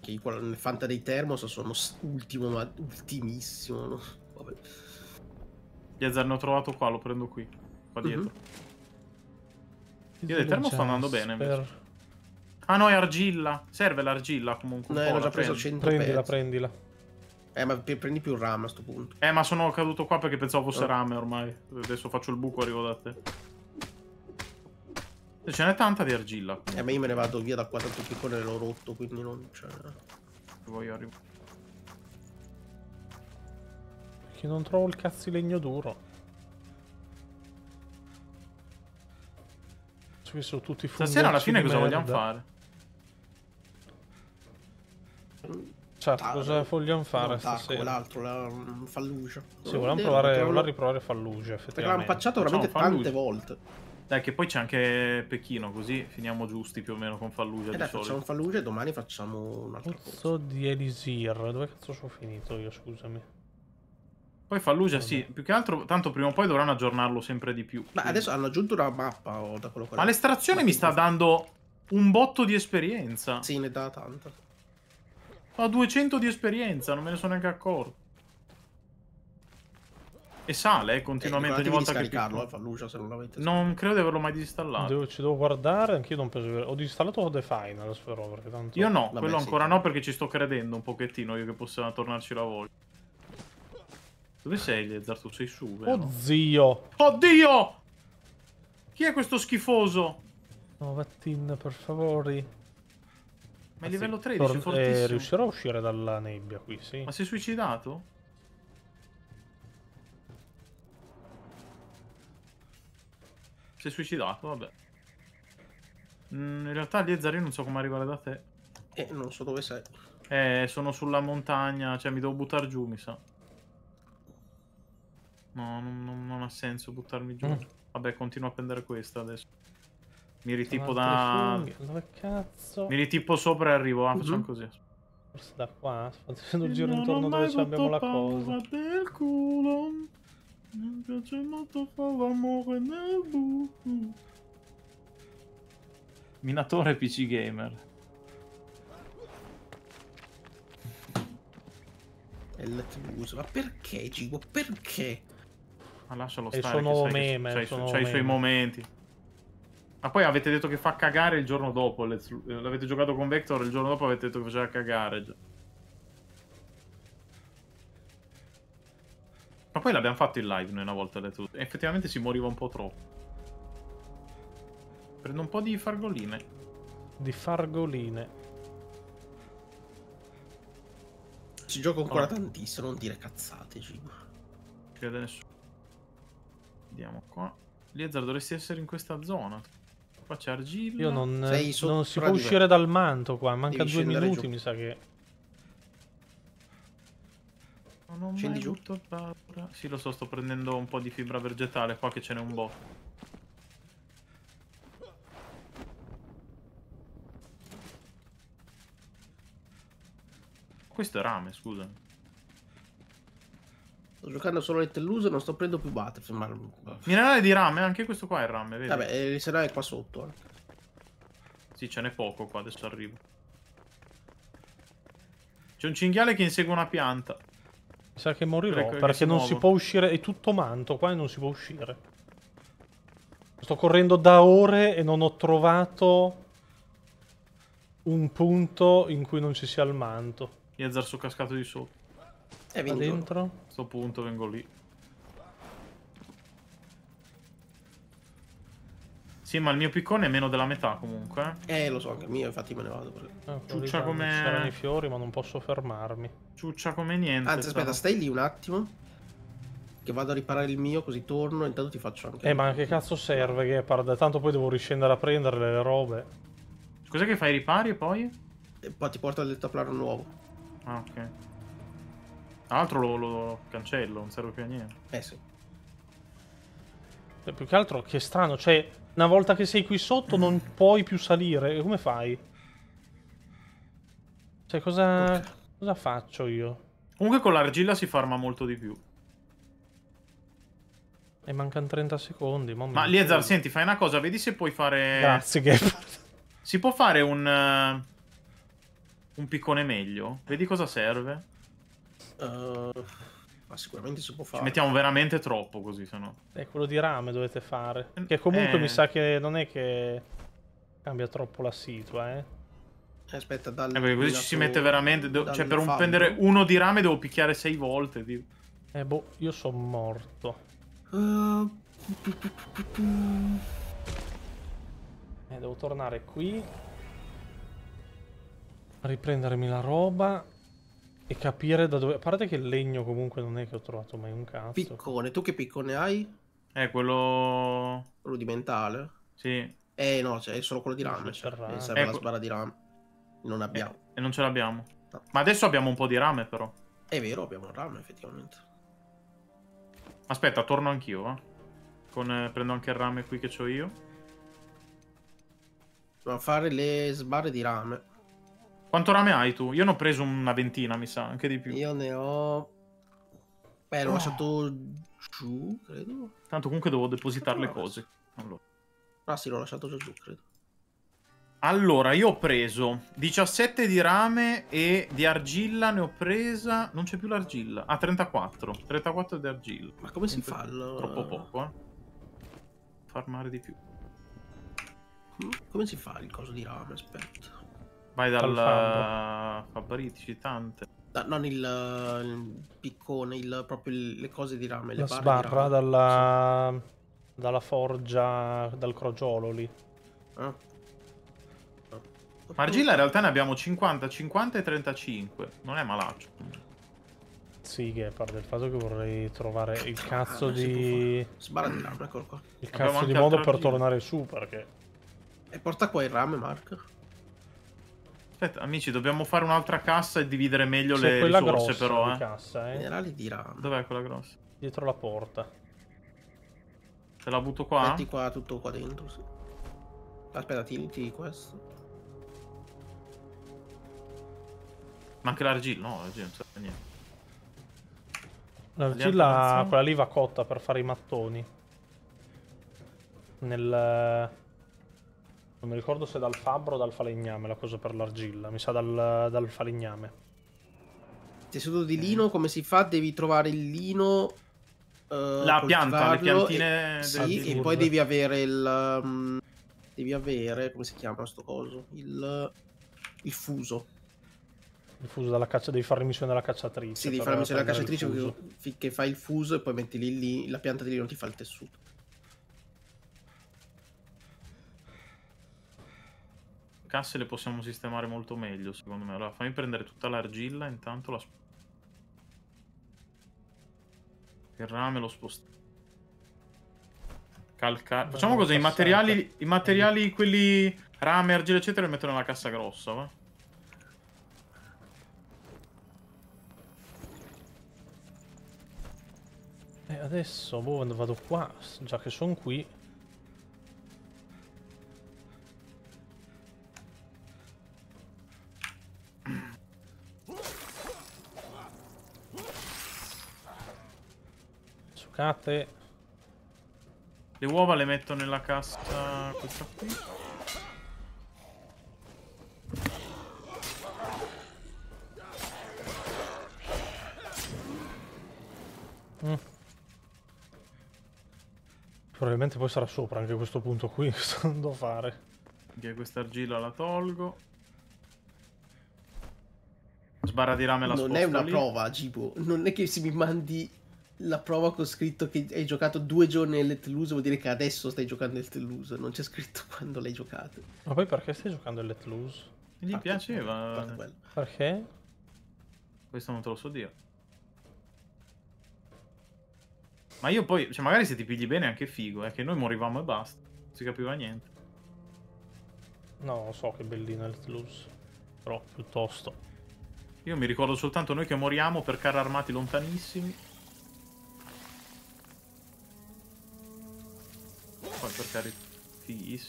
Che okay, Fanta dei Termos sono ultimo, ma ultimissimo. No? Vabbè. Yazar ne ho trovato qua, lo prendo qui. Qua mhm. dietro. Mm-hmm. Io dei Termos sto andando bene invece. Ah no, è argilla. Serve l'argilla comunque. No, ho già preso 100 Prendila, pezzi. prendila. Eh, ma prendi più rame a sto punto. Eh, ma sono caduto qua perché pensavo fosse oh. rame ormai. Adesso faccio il buco e arrivo da te. Ce n'è tanta di argilla. Comunque. Eh, ma io me ne vado via da qua, tanto più con l'ho rotto, quindi non c'è. Voglio arrivare. Perché non trovo il cazzo di legno duro. Ci sono tutti fuori. Stasera alla fine cosa merda. vogliamo fare? Certo, Taro. Ah, cosa vogliamo fare no, stasera? L'altro, la Falluja. Sì, volevamo provare, volevamo riprovare falluce, effettivamente. Perché l'hanno pacciato veramente tante volte. Dai, che poi c'è anche Pechino, così finiamo giusti più o meno con Fallugia. Eh dai, solito. facciamo Fallugia e domani facciamo una cosa. Pozzo di Elisir, dove cazzo sono finito io, scusami. Poi Fallugia, sì, più che altro, tanto prima o poi dovranno aggiornarlo sempre di più. Ma adesso hanno aggiunto una mappa o da quello che Ma l'estrazione mi sta dando un botto di esperienza. Sì, ne dà tanto. Ho 200 di esperienza, non me ne sono neanche accorto. E sale eh, continuamente eh, ogni volta che picco. Eh, fa luce se non l'avete. Non credo di averlo mai disinstallato. Devo, ci devo guardare, anch'io non penso Ho disinstallato The Final, spero, perché tanto... Io no, Vabbè, quello sì. ancora no perché ci sto credendo un pochettino io che possa tornarci la voglia. Dove sei, Lezzard? Tu sei su, vero? Oh, Oddio! Chi è questo schifoso? No, Vattin, per favore. Ma è livello 13, eh, riuscirò a uscire dalla nebbia qui, sì. Ma si è suicidato? è suicidato, vabbè. Mm, in realtà lì Zari non so come arrivare da te. Eh, non so dove sei. Eh, sono sulla montagna, cioè mi devo buttare giù, mi sa. No, non, non, non ha senso buttarmi giù. Mm. Vabbè, continuo a prendere questa adesso. Mi ritipo da... cazzo? Mi ritipo sopra e arrivo, ah, facciamo mm -hmm. così. Forse da qua? Eh. Sto facendo un eh, giro intorno dove abbiamo la cosa. del culo. Mi piace molto fare l'amore nel buco. Minatore PC Gamer. L'attributo, ma perché Gigo? Perché? Ma lascialo stare. il suo c'hai, sono C'ha i suoi momenti. Ma poi avete detto che fa cagare il giorno dopo. Eh, l'avete giocato con Vector il giorno dopo avete detto che faceva cagare. Ma poi l'abbiamo fatto in live noi una volta le tue. Effettivamente si moriva un po' troppo. Prendo un po' di fargoline. Di fargoline. Si gioca ancora allora. tantissimo, non dire cazzate, Jim. Crede nessuno. Vediamo qua. Liezard dovresti essere in questa zona. Qua c'è argilla. Io non, non si può uscire dal manto qua. Manca Devi due minuti, giù. mi sa che... Non ho Scendi giù. paura. Sì, lo so, sto prendendo un po' di fibra vegetale qua che ce n'è un botto. Questo è rame, scusa. Sto giocando solo le telluse, non sto prendendo più Butterfly. Ma... Minerale di rame, anche questo qua è rame, vedi? Vabbè, il eh, minerale è qua sotto. Eh. Sì, ce n'è poco qua, adesso arrivo. C'è un cinghiale che insegue una pianta. Mi Sa che morirò Prego, perché si non muovo. si può uscire, è tutto manto qua e non si può uscire. Sto correndo da ore e non ho trovato un punto in cui non ci sia il manto. Io azzar su cascato di sotto. E dentro? A questo punto vengo lì. Sì, ma il mio piccone è meno della metà comunque. Eh, lo so, anche il mio infatti me ne vado. Eh, Ciuccia diciamo come... C'erano i fiori, ma non posso fermarmi. Ciuccia come niente. Anzi, aspetta, stai lì un attimo. Che vado a riparare il mio, così torno. Intanto ti faccio anche... Eh, ma che cazzo serve che parla? Tanto poi devo riscendere a prendere le robe. Cos'è che fai ripari e poi? E poi ti porto al deltaplano nuovo. Ah, ok. Tra l'altro lo, lo cancello, non serve più a niente. Eh, sì. più che altro, che strano, cioè una volta che sei qui sotto non puoi più salire. Come fai? Cioè, cosa, cosa faccio io? Comunque con l'argilla si farma molto di più. E mancano 30 secondi. Ma Liezar, senti, fai una cosa. Vedi se puoi fare... Grazie, Gepard. Si può fare un... Uh, un piccone meglio? Vedi cosa serve? Uh... Ma sicuramente si può fare. Ci mettiamo veramente troppo così, se no. È quello di rame dovete fare. Che comunque eh... mi sa che non è che cambia troppo la situa, eh. eh aspetta, dal... Eh, così ci si mette veramente... Cioè, per un prendere uno di rame devo picchiare sei volte, tipo. Eh, boh, io sono morto. Uh... Eh, devo tornare qui. Riprendermi la roba. E capire da dove... A parte che il legno comunque non è che ho trovato mai un cazzo. Piccone, tu che piccone hai? È eh, quello... Rudimentale? Sì. Eh no, cioè, è solo quello di rame. Cioè, serve eh, la sbarra di rame. Non abbiamo. Eh, e non ce l'abbiamo. No. Ma adesso abbiamo un po' di rame però. È vero, abbiamo un rame effettivamente. Aspetta, torno anch'io, eh. Con, eh, prendo anche il rame qui che ho io. Dobbiamo fare le sbarre di rame. Quanto rame hai tu? Io ne ho preso una ventina, mi sa, anche di più. Io ne ho... Beh, l'ho oh. lasciato giù, credo. Tanto comunque devo depositare le cose. Allora. Ah sì, l'ho lasciato già giù, credo. Allora, io ho preso 17 di rame e di argilla ne ho presa... Non c'è più l'argilla. Ah, 34. 34 di argilla. Ma come Sempre si fa allora? Troppo poco, eh. Farmare di più. Come si fa il coso di rame? Aspetta. Vai dal, dal Fabriti, eh, citante. Da, non il, eh, il piccone, il, proprio il, le cose di rame. La sbarra dalla, sì. dalla, forgia, dal crogiolo lì. Ah. ah. Margilla in realtà ne abbiamo 50, 50 e 35. Non è malaccio. Sì, che a parte il fatto che vorrei trovare il cazzo ah, di... Sbarra di rame, eccolo qua. Il cazzo di modo per tornare su, perché... E porta qua il rame, Mark. Aspetta, amici, dobbiamo fare un'altra cassa e dividere meglio C'è le risorse grossa, però, eh. Cassa, eh. Minerali di rame. Dov'è quella grossa? Dietro la porta. Te la butto qua? Metti qua tutto qua dentro, sì. Aspetta, tieniti questo. Ma anche l'argilla, no, l'argilla non serve niente. L'argilla, quella lì va cotta per fare i mattoni. Nel... Non mi ricordo se dal fabbro o dal falegname la cosa per l'argilla, mi sa dal, dal falegname. Tessuto di lino, come si fa? Devi trovare il lino Uh, la pianta, le piantine. E, sì, e poi devi avere il. Um, devi avere. Come si chiama questo coso? Il, il. fuso. Il fuso dalla caccia. Devi fare missione alla cacciatrice. Sì, devi fare missione alla cacciatrice. Finché fai il fuso e poi metti lì, lì la pianta di lino ti fa il tessuto. casse le possiamo sistemare molto meglio, secondo me. Allora, fammi prendere tutta l'argilla, intanto la... Il rame lo spostiamo. Calcare. Facciamo così, i materiali, eh, i materiali, eh. quelli... Rame, argilla, eccetera, li metto nella cassa grossa, va? E eh, adesso, boh, vado qua, già che sono qui... Giocate. Le uova le metto nella cassa questa qui. Mm. Probabilmente poi sarà sopra anche questo punto qui che sto andando a fare. Anche questa argilla la tolgo. Sbarra di rame la Non è una lì. prova, Gibo. Non è che se mi mandi la prova con scritto che hai giocato due giorni nel Toulouse vuol dire che adesso stai giocando nel Toulouse, non c'è scritto quando l'hai giocato. Ma poi perché stai giocando nel Toulouse? Gli parte, ah, piaceva. Parte ah, perché? Questo non te lo so dire. Ma io poi, cioè magari se ti pigli bene è anche figo, è eh, che noi morivamo e basta, non si capiva niente. No, lo so che bellina il Toulouse, però piuttosto. Io mi ricordo soltanto noi che moriamo per carri armati lontanissimi. portare tutti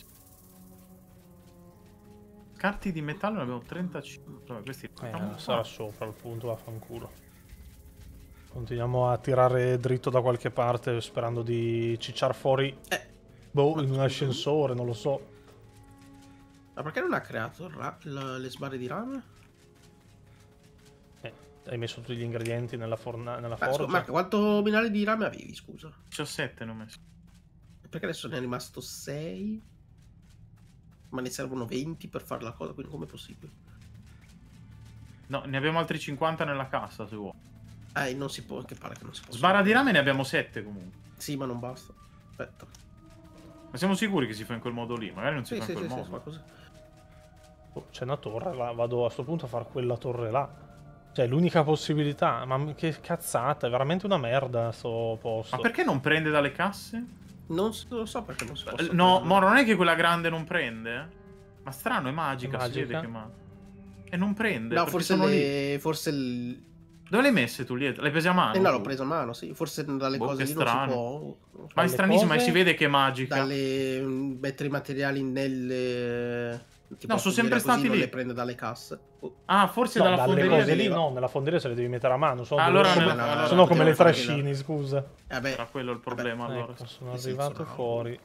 Carti di metallo ne abbiamo 35. Vabbè, questi... Eh, sarà sopra il punto, vaffanculo. Continuiamo a tirare dritto da qualche parte sperando di cicciar fuori... Eh. Boh, in un ascensore, non lo so. Ma perché non ha creato le sbarre di rame? Eh, hai messo tutti gli ingredienti nella, forna- nella forza. Marco, quanto binari di rame avevi, scusa? 17 ne ho messo. Perché adesso ne è rimasto 6, ma ne servono 20 per fare la cosa, quindi com'è possibile? No, ne abbiamo altri 50 nella cassa, se vuoi. Eh, non si può, che pare che non si possa. Sbarra di rame ne abbiamo 7 comunque. Sì, ma non basta. Aspetta. Ma siamo sicuri che si fa in quel modo lì? Magari non si sì, fa sì, in quel sì, modo. Sì, oh, C'è una torre, là. vado a sto punto a fare quella torre là. Cioè, l'unica possibilità. Ma che cazzata, è veramente una merda sto posto. Ma perché non prende dalle casse? Non lo so perché non si può. No, ma non è che quella grande non prende? Ma strano, è magica, è magica. si vede che ma... E non prende. No, forse le... Lì. Forse l... Dove l'hai hai messe tu lì? Le hai a mano? Eh no, l'ho presa a mano, sì. Forse dalle boh, cose lì strano. non si può... Ma è stranissimo, cose, e si vede che è magica. Dalle mm, mettere i materiali nelle no, sono sempre stati lì. le prende dalle casse. Ah, forse no, dalla fonderia. Cose lì, no, nella fonderia se le devi mettere a mano. Sono allora, come, no, allora, sono come le trascini, scusa. Eh Era quello il eh, problema, vabbè, allora. Ecco, sono arrivato sì, fuori.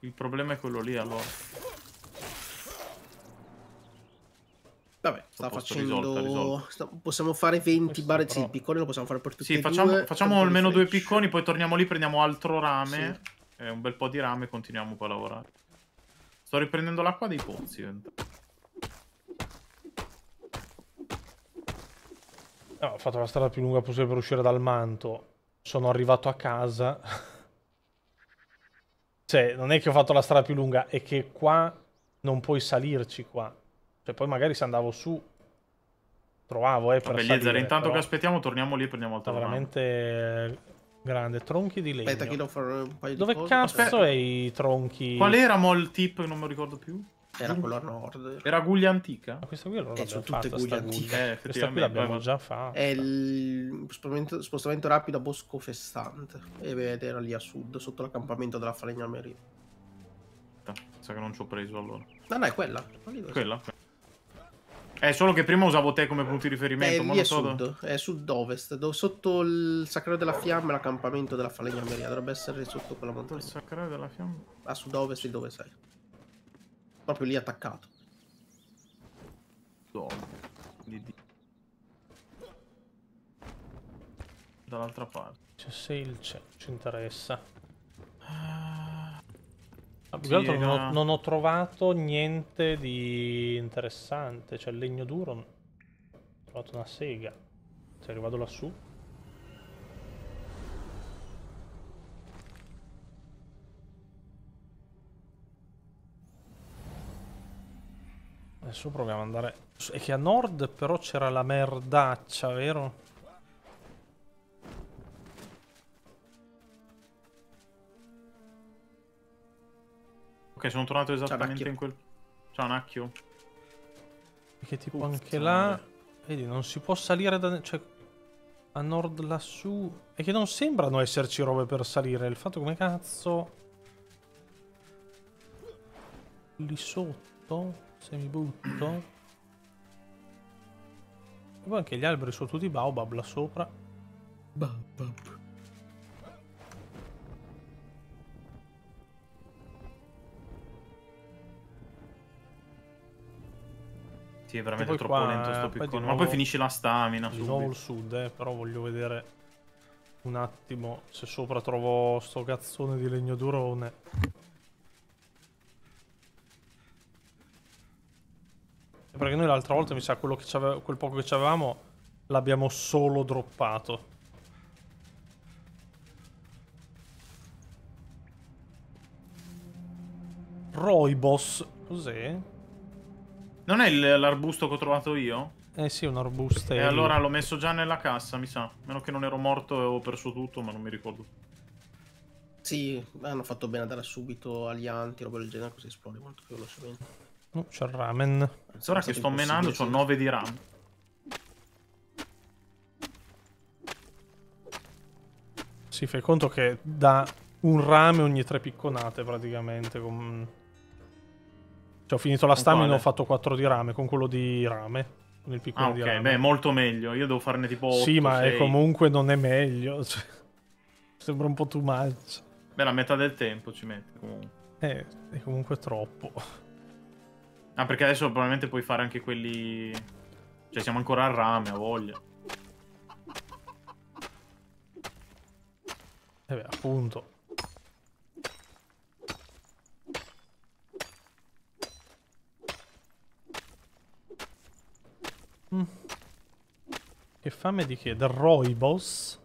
Il problema è quello lì, allora. Vabbè, sta facendo... Risolta, risolta. Possiamo fare 20 barre, sì, il piccone lo possiamo fare per tutti sì, facciamo, due, facciamo almeno due picconi, poi torniamo lì, prendiamo altro rame, sì. eh, un bel po' di rame e continuiamo poi a lavorare. Sto riprendendo l'acqua dei pozzi. No, eh, ho fatto la strada più lunga possibile per uscire dal manto. Sono arrivato a casa. cioè, non è che ho fatto la strada più lunga, è che qua non puoi salirci qua. Cioè, poi magari se andavo su trovavo, eh, per Vabbè, salire, intanto però... che aspettiamo torniamo lì e prendiamo altra Veramente Grande, tronchi di legno. Aspetta, che farò un paio Dove di cose. Dove cazzo è i tronchi? Qual era mol tip? Non me lo ricordo più. Era quello a nord. Era guglia antica? Ma questa qui allora eh, sono tutte guglie antiche. Eh, questa qui l'abbiamo già fatta. È il spostamento, spostamento rapido a Bosco Festante. Ed era lì a sud, sotto l'accampamento della falegnameria. Sa che non ci ho preso allora. No, no, è quella. Quella? È solo che prima usavo te come punto di riferimento. Eh, ma è, so sud, da... è sud-ovest, sotto il Sacro della Fiamma l'accampamento della Falegnameria. Dovrebbe essere sotto quella montagna. Il Sacro della Fiamma? A sud-ovest di dove sei. Proprio lì attaccato. Dall'altra parte. C'è cioè, se il c'è, ci interessa. Ah. Più che altro non ho, non ho trovato niente di interessante, cioè il legno duro, ho trovato una sega, se arrivato lassù. Adesso proviamo ad andare... È che a nord però c'era la merdaccia, vero? Ok, sono tornato esattamente in quel... Ciao, Nacchio. Perché tipo uh, Puzzana. anche là... Vedi, non si può salire da... Cioè, a nord lassù... E che non sembrano esserci robe per salire. Il fatto come cazzo... Lì sotto? Se mi butto? E poi anche gli alberi sono tutti baobab là sopra. Baobab. Sì, è veramente troppo qua, lento sto piccone. nuovo, Ma poi finisce la stamina. Di subito. nuovo il sud, eh, però voglio vedere un attimo se sopra trovo sto cazzone di legno durone. Perché noi l'altra volta mi sa quello che quel poco che avevamo l'abbiamo solo droppato. Roibos, cos'è? Non è l'arbusto che ho trovato io? Eh sì, un arbusto. E allora l'ho messo già nella cassa, mi sa. Meno che non ero morto e ho perso tutto, ma non mi ricordo. Sì, hanno fatto bene a dare subito agli anti, roba del genere, così esplode molto più velocemente. Non uh, c'è il ramen. Ora che sto menando, ho 9 di ram. Si, fai conto che da un rame ogni tre picconate praticamente. Con... Cioè, ho finito la stamina e ho fatto 4 di rame con quello di rame. Con il piccolo ah, di ok, rame. beh, molto meglio. Io devo farne tipo 8. Sì, ma è comunque non è meglio. Cioè, sembra un po' too much. Beh, la metà del tempo ci mette comunque. Eh, è comunque troppo. Ah, perché adesso probabilmente puoi fare anche quelli... Cioè, siamo ancora al rame, a voglia. Eh beh, appunto. Che fame di che? Del Roibos?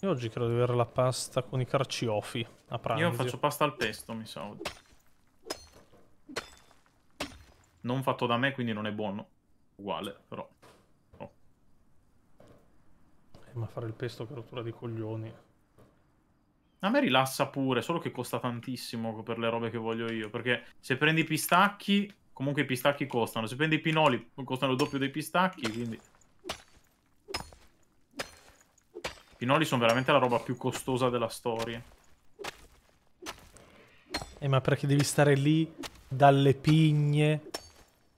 Io oggi credo di avere la pasta con i carciofi a pranzo. Io faccio pasta al pesto, mi sa. Non fatto da me, quindi non è buono. Uguale, però. Oh. Eh, ma fare il pesto che rottura di coglioni. A me rilassa pure, solo che costa tantissimo per le robe che voglio io. Perché se prendi pistacchi, Comunque i pistacchi costano. Se prendi i pinoli costano il doppio dei pistacchi, quindi... I pinoli sono veramente la roba più costosa della storia. Eh, ma perché devi stare lì dalle pigne,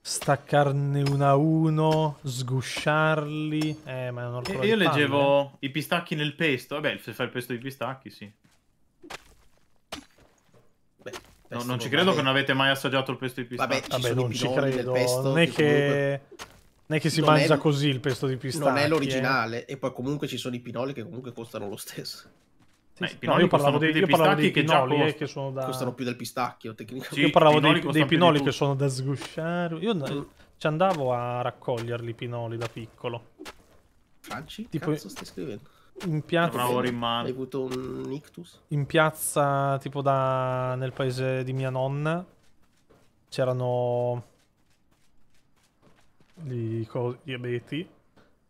staccarne una a uno, sgusciarli? Eh, ma non ho eh, Io leggevo i pistacchi nel pesto. Vabbè, se fai il pesto di pistacchi, sì. No, non ci credo vabbè. che non avete mai assaggiato il pesto di pistacchio. Vabbè, Vabbè non ci credo. Non è, che... comunque... non è che... si non mangia è... così il pesto di pistacchio. Non è eh. l'originale. Eh. E poi comunque ci sono i pinoli che comunque costano lo stesso. Beh, no, io parlavo dei, dei io parlavo dei pinoli che, eh, che sono da... costano più del pistacchio tecnicamente. Sì, io parlavo pinoli dei, dei pinoli che sono da sgusciare. Io mm. ci andavo a raccoglierli i pinoli da piccolo. Franci, tipo... cazzo stai scrivendo? in piazza in mano. Hai avuto un ictus? In piazza tipo da nel paese di mia nonna c'erano i abeti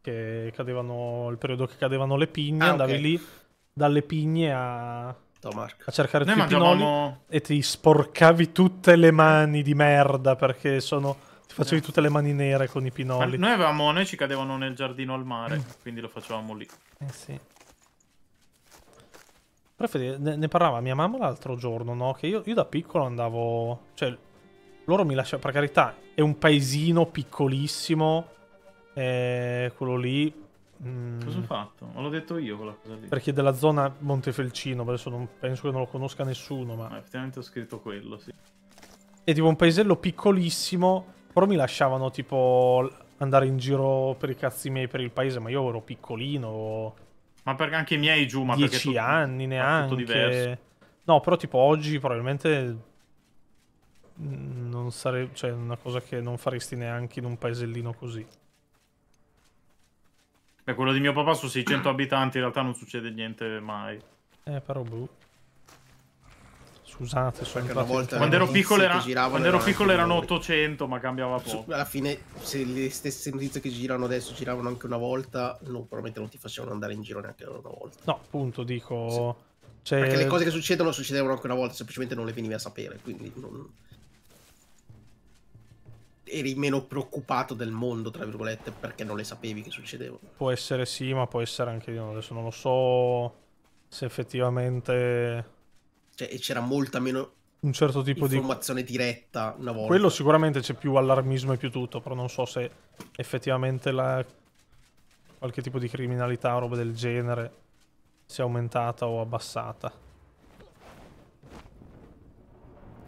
che cadevano il periodo che cadevano le pigne, ah, andavi okay. lì dalle pigne a a cercare Noi tutti mangiavamo... e ti sporcavi tutte le mani di merda perché sono ti facevi tutte le mani nere con i pinoli. Ma noi avevamo, noi ci cadevano nel giardino al mare, quindi lo facevamo lì. Eh sì. Però ne, ne parlava mia mamma l'altro giorno, no? Che io, io da piccolo andavo... Cioè, loro mi lasciavano... Per carità, è un paesino piccolissimo. Eh, quello lì... Mm. Cosa ho fatto? Ma l'ho detto io quella cosa lì. Perché è della zona Montefelcino, adesso non, penso che non lo conosca nessuno, ma... ma effettivamente ho scritto quello, sì. È tipo un paesello piccolissimo però mi lasciavano tipo andare in giro per i cazzi miei per il paese, ma io ero piccolino. Ma perché anche i miei giù, ma perché... Dieci anni neanche. No, però tipo oggi probabilmente mm, non sarebbe, cioè una cosa che non faresti neanche in un paesellino così. Beh, quello di mio papà su 600 abitanti in realtà non succede niente mai. Eh, però boh. Scusate, sono una volta quando ero piccolo, era, quando ero piccolo erano 800, ma cambiava poco. Alla fine, se le stesse notizie che girano adesso giravano anche una volta, no, probabilmente non ti facevano andare in giro neanche una volta. No, appunto, dico. Sì. Cioè... Perché le cose che succedono succedevano anche una volta, semplicemente non le venivi a sapere, quindi non... eri meno preoccupato del mondo, tra virgolette, perché non le sapevi che succedevano. Può essere sì, ma può essere anche di no. Adesso non lo so se effettivamente cioè, e c'era molta meno un certo tipo di informazione diretta una volta. Quello sicuramente c'è più allarmismo e più tutto, però non so se effettivamente la... qualche tipo di criminalità o roba del genere sia aumentata o abbassata.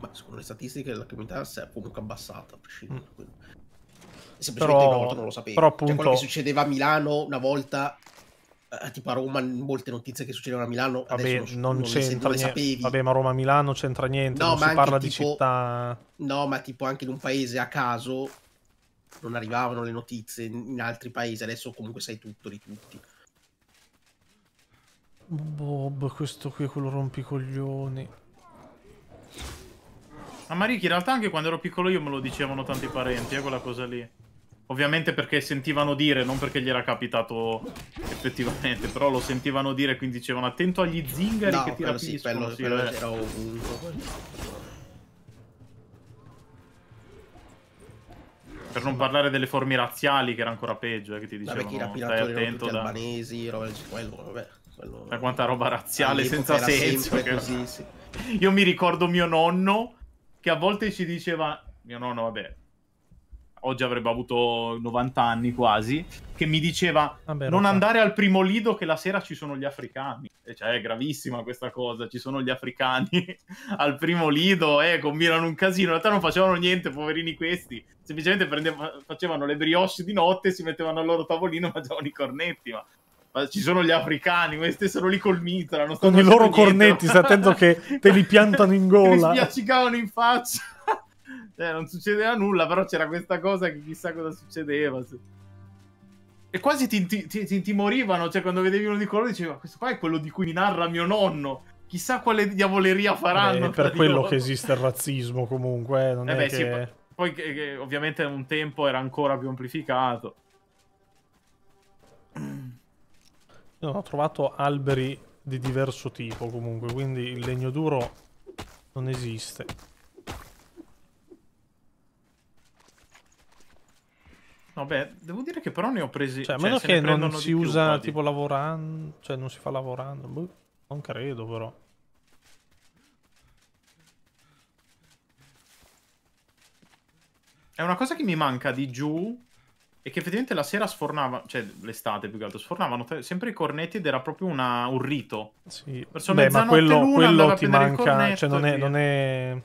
Ma secondo le statistiche la criminalità si è comunque abbassata, a prescindere. Mm. Semplicemente però, una non lo sapevo. Però appunto... Cioè, quello che succedeva a Milano una volta eh, tipo a Roma molte notizie che succedono a Milano vabbè, non, non, non c'entra niente. Sapevi. Vabbè, ma Roma-Milano c'entra niente, no, non ma si parla tipo, di città. No, ma tipo anche in un paese a caso non arrivavano le notizie in altri paesi, adesso comunque sai tutto di tutti. Bob, questo qui è quello rompicoglioni. Ma Mariki, in realtà anche quando ero piccolo io me lo dicevano tanti parenti, eh, quella cosa lì. Ovviamente perché sentivano dire, non perché gli era capitato effettivamente, però lo sentivano dire, quindi dicevano attento agli zingari no, che ti rapiscono. Quello sì, quello, sì, quello eh". ovunque. Per non parlare delle forme razziali, che era ancora peggio, eh, che ti dicevano, vabbè, stai attento da... albanesi, roba, quello, vabbè, quello... Da quanta roba razziale senza senso. Che... Così, sì. Io mi ricordo mio nonno, che a volte ci diceva... Mio nonno, vabbè, oggi avrebbe avuto 90 anni quasi, che mi diceva Vabbè, ah, non andare al primo lido che la sera ci sono gli africani. E cioè, è gravissima questa cosa, ci sono gli africani al primo lido e eh, combinano un casino. In realtà non facevano niente, poverini questi. Semplicemente prendevano, facevano le brioche di notte, si mettevano al loro tavolino e mangiavano i cornetti, ma ma ci sono gli africani, questi stessero lì col mitra. Con i loro cornetti, stai attento che te li piantano in gola. Ti spiaccicavano in faccia. Cioè, non succedeva nulla, però c'era questa cosa che chissà cosa succedeva. E quasi ti, ti, ti, ti intimorivano, cioè quando vedevi uno di colore diceva questo qua è quello di cui narra mio nonno chissà quale diavoleria faranno. È eh, per quello che esiste il razzismo, comunque. Eh, non eh beh, che... sì, poi che, che, ovviamente un tempo era ancora più amplificato. Io ho trovato alberi di diverso tipo, comunque, quindi il legno duro non esiste. Vabbè, devo dire che però ne ho presi... Cioè, a cioè, meno cioè, che non si usa più, tipo lavorando, cioè non si fa lavorando, boh, non credo però. È una cosa che mi manca di giù e che effettivamente la sera sfornava, cioè l'estate più che altro, sfornavano sempre i cornetti ed era proprio una, un rito. Sì, Verso Beh, ma quello, quello ti manca, cioè non è, non è,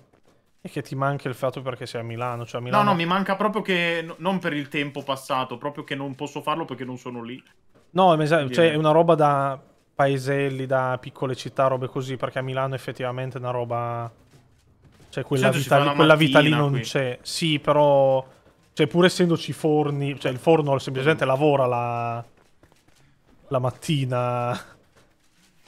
e che ti manca il fatto perché sei a Milano, cioè a Milano... No, no, mi manca proprio che... Non per il tempo passato, proprio che non posso farlo perché non sono lì. No, esatto, cioè, è una roba da paeselli, da piccole città, robe così, perché a Milano effettivamente è una roba... Cioè quella, certo, vita, lì, quella vita lì non c'è. Sì, però... Cioè pur essendoci forni... Cioè il forno semplicemente mm. lavora la... La mattina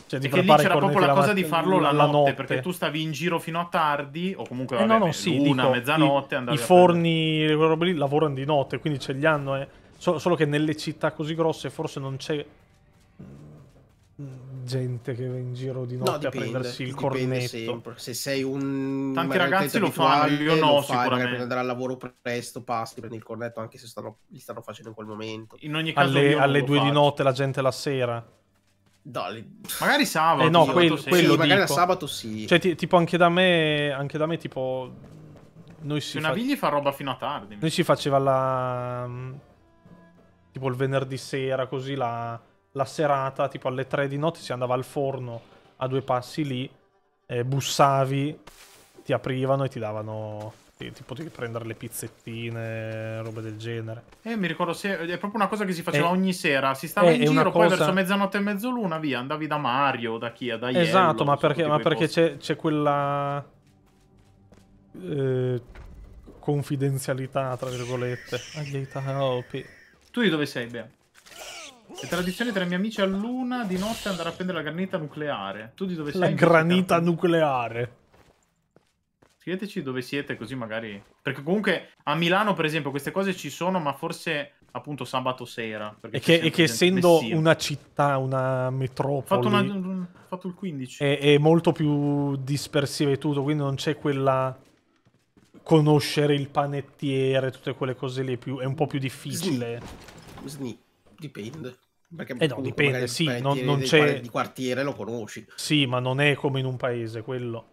cioè, perché lì c'era proprio la cosa di farlo la, la notte, notte, perché tu stavi in giro fino a tardi, o comunque eh no, no, sì, una, mezzanotte, I, i forni, le lì lavorano di notte, quindi ce li hanno. Eh. So, solo che nelle città così grosse forse non c'è mm, gente che va in giro di notte no, dipende, a prendersi il cornetto. Sempre. Se sei un tanti ragazzi lo fanno, io no, lo sicuramente fai, andare al lavoro presto, pasti, prendi il cornetto anche se stanno, li stanno facendo in quel momento. In ogni caso alle, alle due faccio. di notte la gente la sera. Dai, magari sabato. Eh no, quel, sì. quello sì, magari a sabato sì. Cioè, ti, tipo anche da me, anche da me tipo noi si una fa... Navigli fa roba fino a tardi. Noi si faceva la mm, tipo il venerdì sera, così la, la serata, tipo alle tre di notte si andava al forno a due passi lì, eh, bussavi, ti aprivano e ti davano ti potevi prendere le pizzettine, roba del genere. Eh, mi ricordo, se, è proprio una cosa che si faceva eh, ogni sera. Si stava eh, in giro, poi cosa... verso mezzanotte e mezzoluna, via, andavi da Mario, da chi, da Iello, Esatto, ma perché, ma perché c'è, quella... Eh, confidenzialità, tra virgolette. Eh, oh, tu di dove sei, Bea? È tradizione tra i miei amici a luna di notte andare a prendere la granita nucleare. Tu di dove sei? La granita nucleare. Scriveteci dove siete così magari... Perché comunque a Milano per esempio queste cose ci sono ma forse appunto sabato sera. E che, e che essendo vessia. una città, una metropoli... Fatto, una, fatto il 15. È, è, molto più dispersiva e tutto, quindi non c'è quella... conoscere il panettiere, tutte quelle cose lì, più, è un po' più difficile. Sni, Sni. dipende. Perché eh no, dipende, sì, non, non c'è... Di quartiere lo conosci. Sì, ma non è come in un paese quello.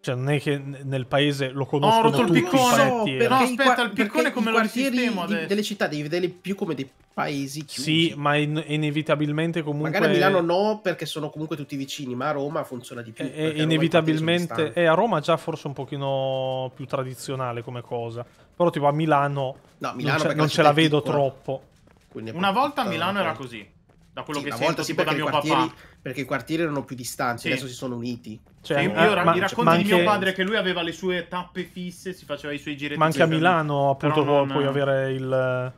Cioè, non è che nel paese lo conoscono oh, ho rotto il piccone! Però no, aspetta, il piccone come lo sistemo di, delle città devi vederli più come dei paesi chiusi. Sì, ma in, inevitabilmente comunque... Magari a Milano no, perché sono comunque tutti vicini, ma a Roma funziona di più. E, inevitabilmente... E a Roma eh, già forse un pochino più tradizionale come cosa. Però tipo a Milano no, Milano non, non ce la vedo piccola. troppo. Una volta a Milano era eh. così da quello sì, che sento sì, tipo da mio papà. Perché i quartieri erano più distanti, sì. adesso si sono uniti. Cioè, eh, io eh, mi racconti anche... di mio padre che lui aveva le sue tappe fisse, si faceva i suoi giretti. Ma anche a Milano, appunto, non... puoi avere il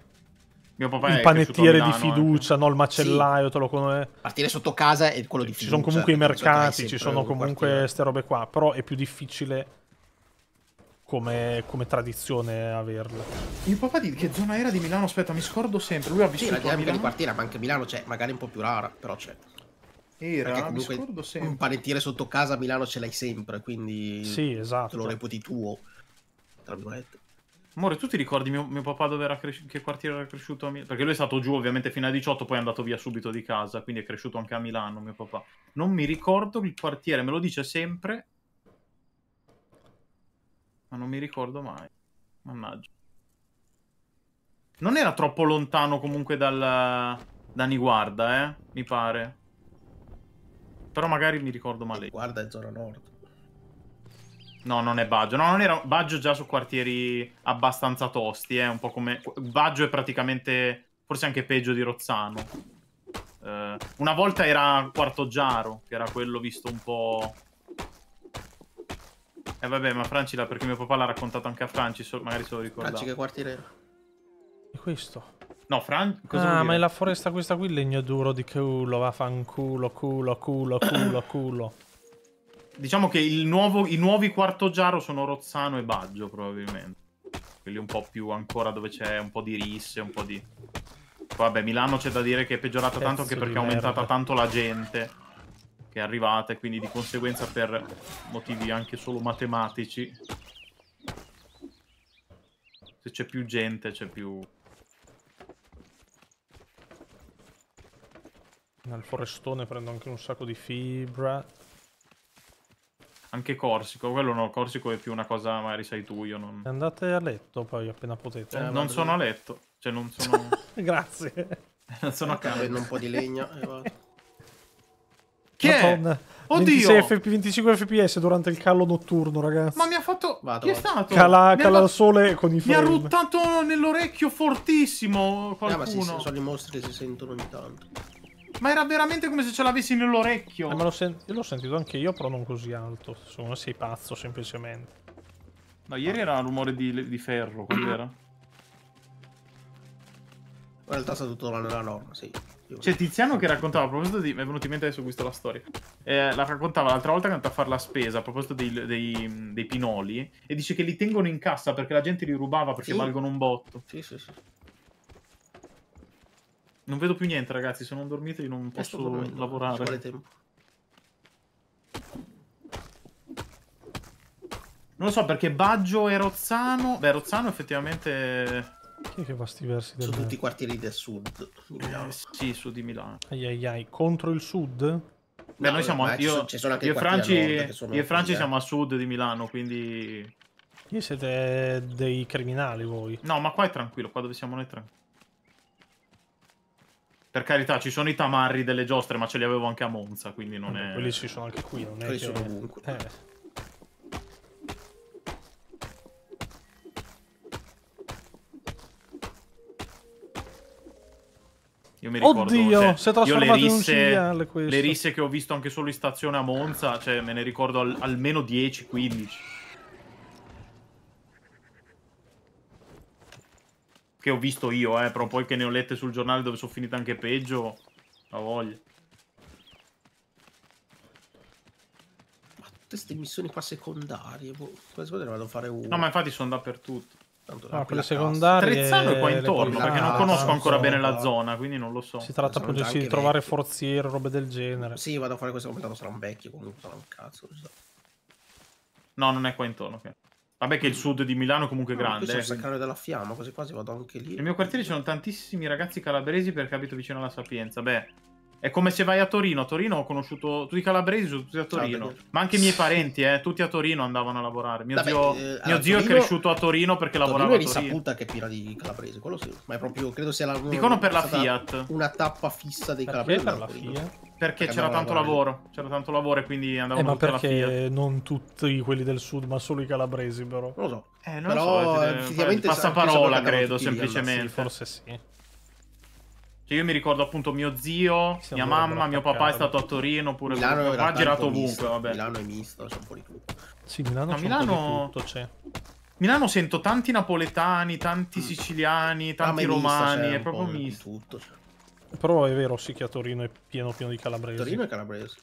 il panettiere Milano, di eh. fiducia, no? il macellaio, sì. te lo conosco. Partire sotto casa è quello di fiducia. Ci sono comunque i cioè, mercati, ci sono comunque queste robe qua, però è più difficile come, come, tradizione averla. Il papà di che zona era di Milano? Aspetta, mi scordo sempre. Lui ha vissuto sì, la a Milano. di quartiera, ma anche Milano c'è, magari un po' più rara, però c'è. Era, mi scordo sempre. Un panettiere sotto casa a Milano ce l'hai sempre, quindi sì, esatto. te lo reputi tuo, tra virgolette. Amore, tu ti ricordi mio, mio papà dove era cresciuto? che quartiere era cresciuto a Milano? Perché lui è stato giù ovviamente fino a 18, poi è andato via subito di casa, quindi è cresciuto anche a Milano mio papà. Non mi ricordo il quartiere, me lo dice sempre, ma non mi ricordo mai. Mannaggia. Non era troppo lontano comunque dal... da Niguarda, eh? Mi pare. Però magari mi ricordo male. Guarda, è zona nord. No, non è Baggio. No, non era... Baggio già su quartieri abbastanza tosti, eh? Un po' come... Baggio è praticamente... Forse anche peggio di Rozzano. Eh, una volta era Quarto Giaro, che era quello visto un po' Eh vabbè, ma Franci là, perché mio papà l'ha raccontato anche a Franci, so magari se lo ricordavo. Franci che quartiere? era? E questo? No, Franci... Ah, ma è la foresta questa qui, il legno duro di culo, vaffanculo, culo, culo, culo, culo. Diciamo che nuovo, i nuovi quarto giaro sono Rozzano e Baggio, probabilmente. Quelli un po' più ancora dove c'è un po' di risse, un po' di... Vabbè, Milano c'è da dire che è peggiorata Pezzo tanto anche perché è aumentata tanto la gente che è arrivata e quindi di conseguenza per motivi anche solo matematici se c'è più gente c'è più Nel forestone prendo anche un sacco di fibra. Anche Corsico, quello no, Corsico è più una cosa magari sai tu, io non... Andate a letto poi appena potete. Eh, eh non sono a letto, cioè non sono... Grazie. non sono a casa. Prendo un po' di legna e vado. Che Madonna. è? Oddio. 26 25 fps durante il callo notturno, ragazzi. Ma mi ha fatto. Vado, Chi è stato? Cala, cala ha... il sole con i frame. Mi ha ruttato nell'orecchio fortissimo eh, qualcuno. Eh, si, sono i mostri che si sentono ogni tanto. Ma era veramente come se ce l'avessi nell'orecchio. Eh, ma sen... io l'ho sentito anche io, però non così alto. Secondo sei pazzo, semplicemente. No, ieri era un rumore di, di ferro, quindi era. In realtà sta tutto nella norma, sì. C'è cioè, Tiziano che raccontava, a proposito di... mi è venuto in mente adesso questa la storia, eh, la raccontava l'altra volta che è andata a fare la spesa, a proposito dei, dei, dei, pinoli, e dice che li tengono in cassa perché la gente li rubava perché sì. valgono un botto. Sì, sì, sì. Non vedo più niente ragazzi, se non dormite io non posso lavorare. Ci vuole tempo. Non lo so perché Baggio e Rozzano... Beh, Rozzano effettivamente... Chi è che va sti versi del... Su tutti i quartieri del sud. Eh, sì, sud di Milano. Ai ai ai, contro il sud? Beh, no, noi siamo a, io, io, Franci, io e Franci eh. siamo a sud di Milano, quindi... Io siete eh, dei criminali voi. No, ma qua è tranquillo, qua dove siamo noi tre. Per carità, ci sono i tamarri delle giostre, ma ce li avevo anche a Monza, quindi non Vabbè, è... Quelli ci sono anche qui, non è Quelli che... sono ovunque. Eh. Io mi ricordo, Oddio, cioè, si è trasformato le risse, in un cinghiale questo. Le risse che ho visto anche solo in stazione a Monza, cioè me ne ricordo al, almeno 10-15. Che ho visto io, eh, però poi che ne ho lette sul giornale dove sono finita anche peggio, la voglia. Ma tutte queste missioni qua secondarie, boh, quasi quasi ne vado a fare una. No, ma infatti sono dappertutto. Tanto ah, no, quella secondaria. Trezzano è qua intorno perché non conosco ancora bene la zona, quindi non lo so. Si tratta appunto di trovare forziere, robe del genere. Sì, vado a fare questo commentato. Sarà un vecchio comunque. Sarà un cazzo. No, non è qua intorno. Okay. Vabbè, che il sud di Milano è comunque no, grande. Io sono saccare della fiamma, quasi quasi vado anche lì. Nel mio quartiere ci sono tantissimi ragazzi calabresi perché abito vicino alla Sapienza. Beh, è come se vai a Torino. A Torino ho conosciuto tutti i calabresi, sono tutti a Torino. Ah, ma anche i miei parenti, eh, tutti a Torino andavano a lavorare. Mio Vabbè, zio, eh, mio Torino, è cresciuto a Torino perché Torino lavorava a Torino. Ma è risaputa che è piena di calabresi, quello sì. Ma è proprio, credo sia la. Dicono per la Fiat. Una tappa fissa dei perché calabresi. Per la Fiat? Perché, perché c'era tanto lavoro, c'era tanto lavoro e quindi andavano eh, tutti alla Fiat. Ma perché non tutti quelli del sud, ma solo i calabresi però? Non lo so. Eh, non però, lo so, eh, effettivamente passaparola, credo, semplicemente. Sì, forse sì. Cioè io mi ricordo appunto mio zio, Siamo mia mamma, mio papà è stato a Torino, pure Milano ha girato ovunque, misto. vabbè. Milano è misto, c'è un po' di tutto. Sì, Milano no, c'è Milano... tutto, c'è. Milano sento tanti napoletani, tanti mm. siciliani, tanti ah, romani, misto, è, proprio misto. Tutto, Però è vero sì che a Torino è pieno pieno di calabresi. Torino è calabrese.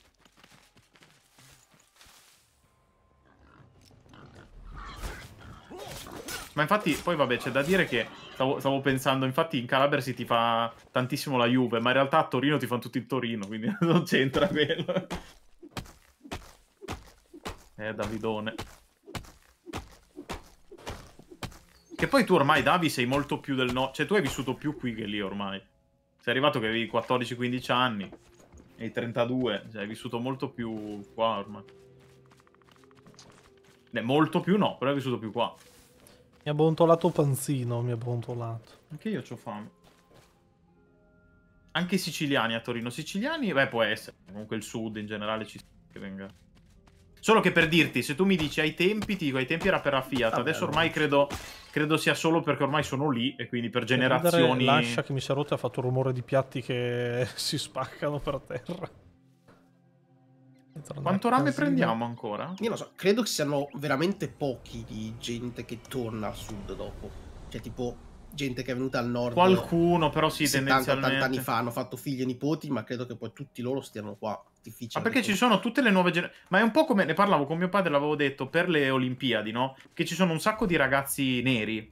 Ma infatti poi vabbè c'è da dire che Stavo, stavo, pensando, infatti in Calabria si ti fa tantissimo la Juve, ma in realtà a Torino ti fanno tutto il Torino, quindi non c'entra quello. Eh, Davidone. Che poi tu ormai, Davi, sei molto più del no... Cioè, tu hai vissuto più qui che lì ormai. Sei arrivato che avevi 14-15 anni. E i 32. Cioè, hai vissuto molto più qua ormai. Beh, molto più no, però hai vissuto più qua. Mi ha brontolato Panzino, mi ha brontolato. Anche io ho fame. Anche i siciliani a Torino. Siciliani, beh, può essere. Comunque il sud in generale ci che venga. Solo che per dirti, se tu mi dici ai tempi, ti dico ai tempi era per la Fiat. Ah, Adesso ormai credo, credo, sia solo perché ormai sono lì e quindi per cioè, generazioni... L'ascia che mi si è rotta ha fatto rumore di piatti che si spaccano per terra. Quanto rame prendiamo ancora? Io non so, credo che siano veramente pochi di gente che torna al sud dopo. Cioè, tipo, gente che è venuta al nord. Qualcuno, però sì, 70, tendenzialmente. 80 anni fa hanno fatto figli e nipoti, ma credo che poi tutti loro stiano qua. Difficile. Ma perché ci sono tutte le nuove generazioni. Ma è un po' come ne parlavo con mio padre, l'avevo detto, per le Olimpiadi, no? Che ci sono un sacco di ragazzi neri,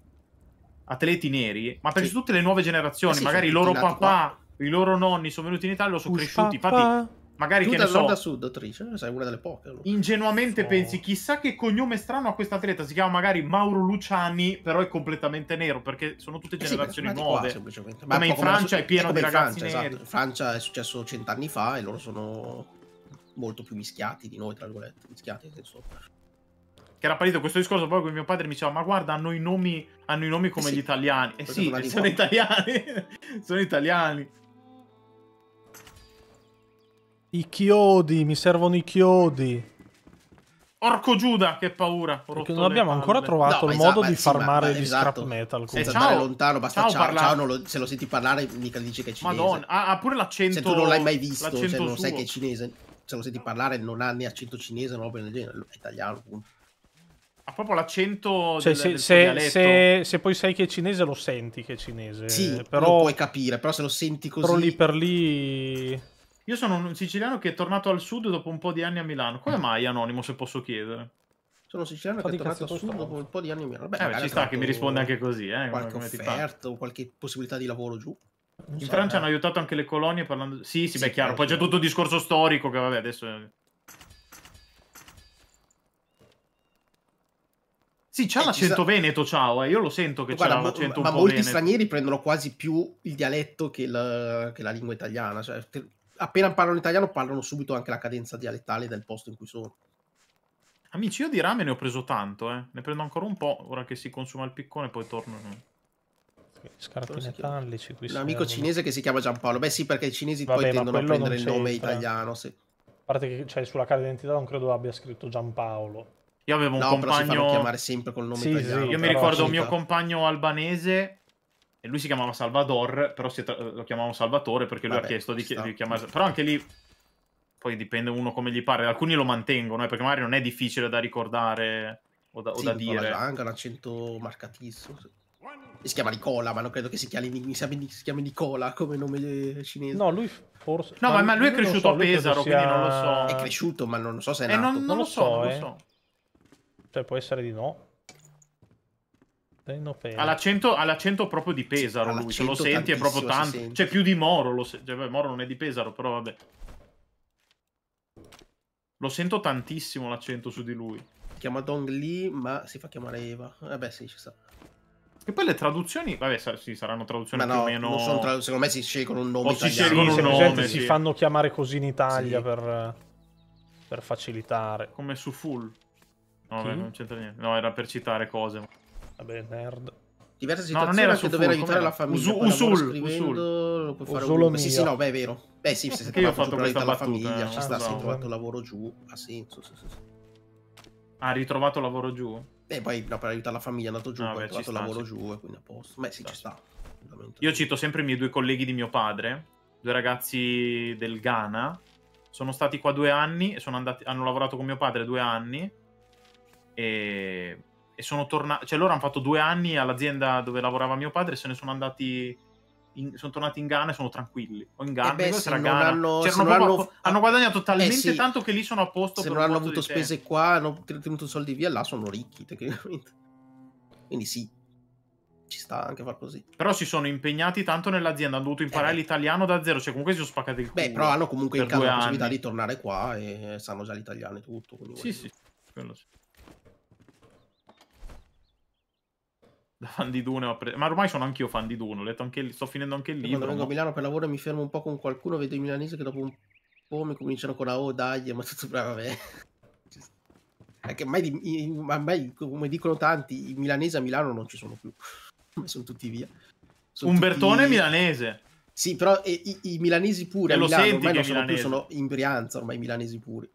atleti neri, ma perché sì. tutte le nuove generazioni, eh sì, magari i loro papà, qua. i loro nonni sono venuti in Italia, lo sono Ush cresciuti. Papà. Infatti Magari tu che ne so, nord a sud, attrice, sei una delle poche. Allora. Ingenuamente oh. pensi, chissà che cognome strano ha questo atleta. Si chiama magari Mauro Luciani, però è completamente nero perché sono tutte generazioni eh sì, nuove. Qua, Ma come in Francia è pieno ecco, di ragazzi Francia, neri. Esatto. In Francia è successo cent'anni fa e loro sono molto più mischiati di noi, tra virgolette. Mischiati, nel senso che era partito questo discorso poi con mio padre mi diceva ma guarda hanno i nomi, hanno i nomi come eh sì, gli italiani eh sì, sono italiani sono italiani i chiodi, mi servono i chiodi. Orco Giuda, che paura. Perché non abbiamo ancora trovato no, il modo esatto, di farmare gli esatto. scrap metal. Senza ciao. andare lontano, basta ciao, ciao, ciao lo, se lo senti parlare mica dici che è cinese. Madonna, ha, ah, ah, pure l'accento Se tu non l'hai mai visto, se cioè, non sai che è cinese. Se lo senti parlare non ha né accento cinese, non del genere, è italiano appunto. Ha proprio l'accento cioè, del, se, del se, se, se, poi sai che è cinese lo senti che è cinese. Sì, però puoi capire, però se lo senti così... Però lì per lì... Io sono un siciliano che è tornato al sud dopo un po' di anni a Milano. Come mai, Anonimo, se posso chiedere? Sono siciliano che è tornato al sud dopo un po' di anni a Milano. Beh, eh, ci sta che mi risponde anche così, eh, qualche come, come offerta o qualche possibilità di lavoro giù. Non in so, Francia eh. hanno aiutato anche le colonie parlando... Sì, sì, sì beh, chiaro. Poi c'è tutto il discorso storico che vabbè, adesso... Sì, c'ha eh, l'accento sa... veneto, ciao, eh. io lo sento che c'ha l'accento un ma po' Ma molti stranieri prendono quasi più il dialetto che la, che la lingua italiana, cioè, appena parlano italiano parlano subito anche la cadenza dialettale del posto in cui sono. Amici, io di rame ne ho preso tanto, eh. Ne prendo ancora un po', ora che si consuma il piccone, poi torno. Okay, scarti metallici. Qui amico cinese che si chiama Giampaolo. Beh sì, perché i cinesi Vabbè, poi tendono a prendere il nome italiano, sì. A parte che cioè, sulla carta d'identità non credo abbia scritto Giampaolo. Io avevo un no, compagno... No, si fanno chiamare sempre col nome sì, italiano. Sì, io mi ricordo un mio compagno albanese e lui si chiamava Salvador, però tra- lo chiamavano Salvatore perché lui Vabbè, ha chiesto di, chi- di chiamarsi... Però anche lì poi dipende uno come gli pare, alcuni lo mantengono, eh, perché magari non è difficile da ricordare o da, o sì, da dire. Langa, un accento marcatissimo. Si chiama Nicola, ma non credo che si chiami, si chiami Nicola come nome eh, cinese. No, lui forse... No, ma, ma lui, lui, è cresciuto so, a Pesaro, sia... quindi non lo so. È cresciuto, ma non so se è nato. Eh, non, non, non, lo so, so eh. non lo eh. so. Cioè, può essere di no. All'accento, l'accento, proprio di Pesaro lui, se lo senti è proprio tanto. Sente. Cioè più di Moro, lo se... cioè, beh, Moro non è di Pesaro, però vabbè. Lo sento tantissimo l'accento su di lui. Chiama Dong Li, ma si fa chiamare Eva. Vabbè, eh, sì, ci sta. E poi le traduzioni, vabbè, sì, saranno traduzioni ma no, più o meno. Non tra... Secondo me si scelgono un nome. O si scelgono sì, un nome. Sì. Si fanno chiamare così in Italia sì. per... per, facilitare. Come su Full. No, vabbè, non c'entra niente. No, era per citare cose. Vabbè, nerd. Diverse situazioni no, non anche dover aiutare la famiglia. Usul, usul, usul. Lo puoi fare usul sì, sì, no, beh, è vero. Beh, sì, se sei trovato giù per aiutare la famiglia, eh, ci sta, ah, sei trovato lavoro giù, ha ah, senso, sì, sì, sì. Ha ritrovato lavoro giù? Beh, poi no, per aiutare la famiglia è andato giù, ah, poi trovato sta, lavoro sì. giù e quindi a posto. Beh, sì, ci sta. Io cito sempre i miei due colleghi di mio padre, due ragazzi del Ghana. Sono stati qua due anni e andati, hanno lavorato con mio padre due anni. E e sono tornati, cioè loro hanno fatto due anni all'azienda dove lavorava mio padre e se ne sono andati, in, sono tornati in Ghana e sono tranquilli. O in eh Ghana, eh beh, se non Ghana. Hanno, se eh, non hanno, hanno, guadagnato talmente eh sì, tanto che lì sono a posto. Se non hanno avuto spese qua, hanno tenuto soldi via, là sono ricchi tecnicamente. Quindi sì, ci sta anche a far così. Però si sono impegnati tanto nell'azienda, hanno dovuto eh imparare eh. l'italiano da zero, cioè comunque si sono spaccati il culo. Beh, però hanno comunque in caso la possibilità di tornare qua e sanno già l'italiano e tutto. Sì, sì, quello sì. da fan di Dune, pre... ma ormai sono anch'io fan di Dune, ho letto anche, sto finendo anche il eh, libro. Quando vengo a Milano per lavoro mi fermo un po' con qualcuno, vedo i milanesi che dopo un po' mi cominciano con la ah, oh dai, ma tutto bravo, vabbè. Anche mai, ormai, come dicono tanti, i milanesi a Milano non ci sono più, sono tutti via. Sono Umbertone tutti... milanese. Sì, però e, i, i, milanesi pure e a Milano ormai non sono milanese. più, sono in Brianza ormai i milanesi puri.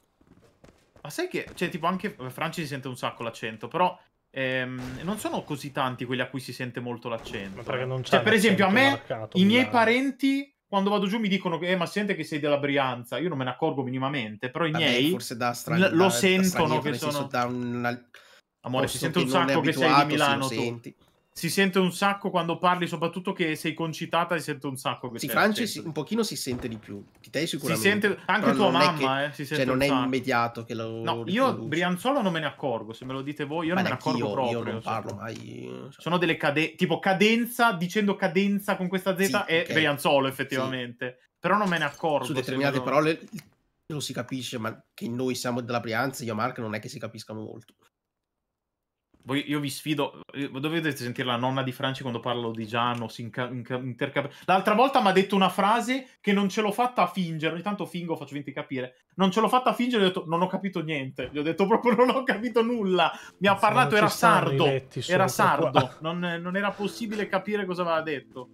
Ma sai che, cioè, tipo, anche Franci si sente un sacco l'accento, però Ehm, non sono così tanti quelli a cui si sente molto l'accento. Eh. cioè, per esempio, a me, marcato, i miei parenti, quando vado giù, mi dicono: che, Eh, ma sente che sei della Brianza. Io non me ne accorgo minimamente, però i Vabbè, miei strani, lo da, sentono da che sono. Da una... Amore, si sente un sacco che sei di Milano. Tu. Senti si sente un sacco quando parli, soprattutto che sei concitata, si sente un sacco. Sì, Franci si, un pochino si sente di più, di te sicuramente. Si sente, anche tua mamma, che, eh, si cioè non è immediato che lo No, io Brianzolo non me ne accorgo, se me lo dite voi, io Ma non me ne accorgo io, proprio. Io non parlo mai. Sono delle cadenze, tipo cadenza, dicendo cadenza con questa Z sì, è okay. Brianzolo effettivamente. Sì. Però non me ne accorgo. Su determinate parole lo si capisce, ma che noi siamo della Brianza, io a Marco non è che si capiscano molto. Voi, io vi sfido, eh, dovete sentire la nonna di Franci quando parlo di Giano, inca- inca- intercap- L'altra volta mi ha detto una frase che non ce l'ho fatta a fingere, ogni tanto fingo, faccio 20 capire. Non ce l'ho fatta a fingere, ho detto non ho capito niente, gli ho detto proprio non ho capito nulla. Mi ha parlato, era sardo, era sardo, non, non era possibile capire cosa aveva detto.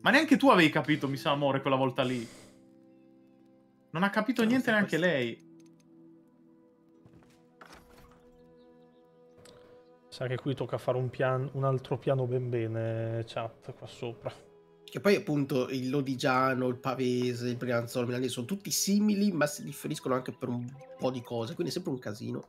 Ma neanche tu avevi capito, mi sa, amore, quella volta lì. Non ha capito cioè, non niente neanche questo. lei. Sa che qui tocca fare un, pian, un altro piano ben bene, chat, qua sopra. Che poi appunto il Lodigiano, il Pavese, il Brianzolo, il Milanese sono tutti simili, ma si differiscono anche per un po' di cose, quindi è sempre un casino.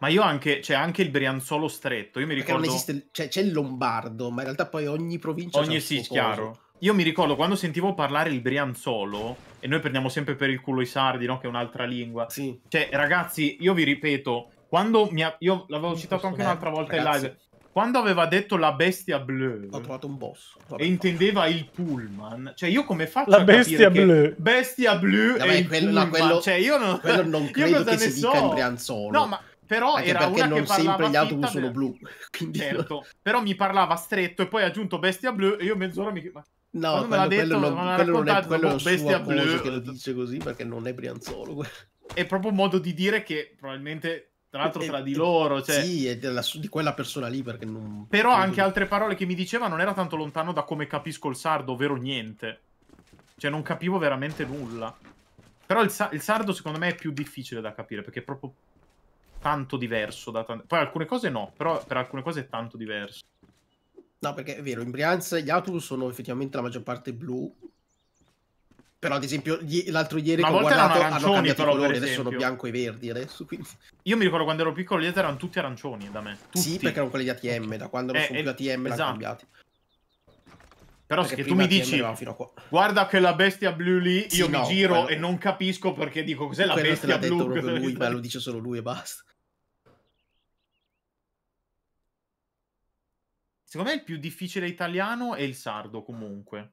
Ma io anche, c'è cioè, anche il Brianzolo stretto, io mi ricordo... Perché non esiste, cioè, c'è il Lombardo, ma in realtà poi ogni provincia... Ogni sì, chiaro. Io mi ricordo quando sentivo parlare il Brianzolo, e noi prendiamo sempre per il culo i sardi, no? Che è un'altra lingua. Sì. Cioè, ragazzi, io vi ripeto, quando mi ha... Io l'avevo citato anche un'altra volta ragazzi. in live. Quando aveva detto la bestia blu... Ho trovato un boss. Trovato e intendeva il pullman. Cioè, io come faccio la a bestia bleu. Bestia blu Vabbè, e quello, no, quello, cioè, io non... Quello non credo che si so. dica in Brianzolo. No, ma... Però Anche era perché una non che sempre gli autobus sono blu. Quindi certo, però mi parlava stretto e poi ha aggiunto bestia blu e io mezz'ora mi... Ma... No, Quando quello, me detto, quello non, quello non è quello boh, bestia blu che lo dice così perché non è Brianzolo. È proprio un modo di dire che probabilmente tra l'altro tra di loro. Cioè... Sì, è della, di quella persona lì perché non... Però anche altre parole che mi diceva non era tanto lontano da come capisco il sardo, ovvero niente. Cioè non capivo veramente nulla. Però il, il sardo secondo me è più difficile da capire perché è proprio tanto diverso. Da tante... Poi alcune cose no, però per alcune cose è tanto diverso. No, perché è vero, in Brianza gli autobus sono effettivamente la maggior parte blu, però, ad esempio, l'altro ieri Ma ho guardato hanno cambiato però, colore, adesso sono bianco e verdi adesso, quindi... Io mi ricordo quando ero piccolo gli erano tutti arancioni da me. Tutti. Sì, perché erano quelli di ATM, da quando non eh, sono più eh, ATM esatto. l'hanno cambiati. Però perché se tu mi dici guarda quella bestia blu lì, sì, io no, mi giro quello... e non capisco perché dico cos'è la quello bestia blu. Quello te l'ha detto proprio lui, ma lo dice solo lui e basta. Secondo me il più difficile italiano è il sardo comunque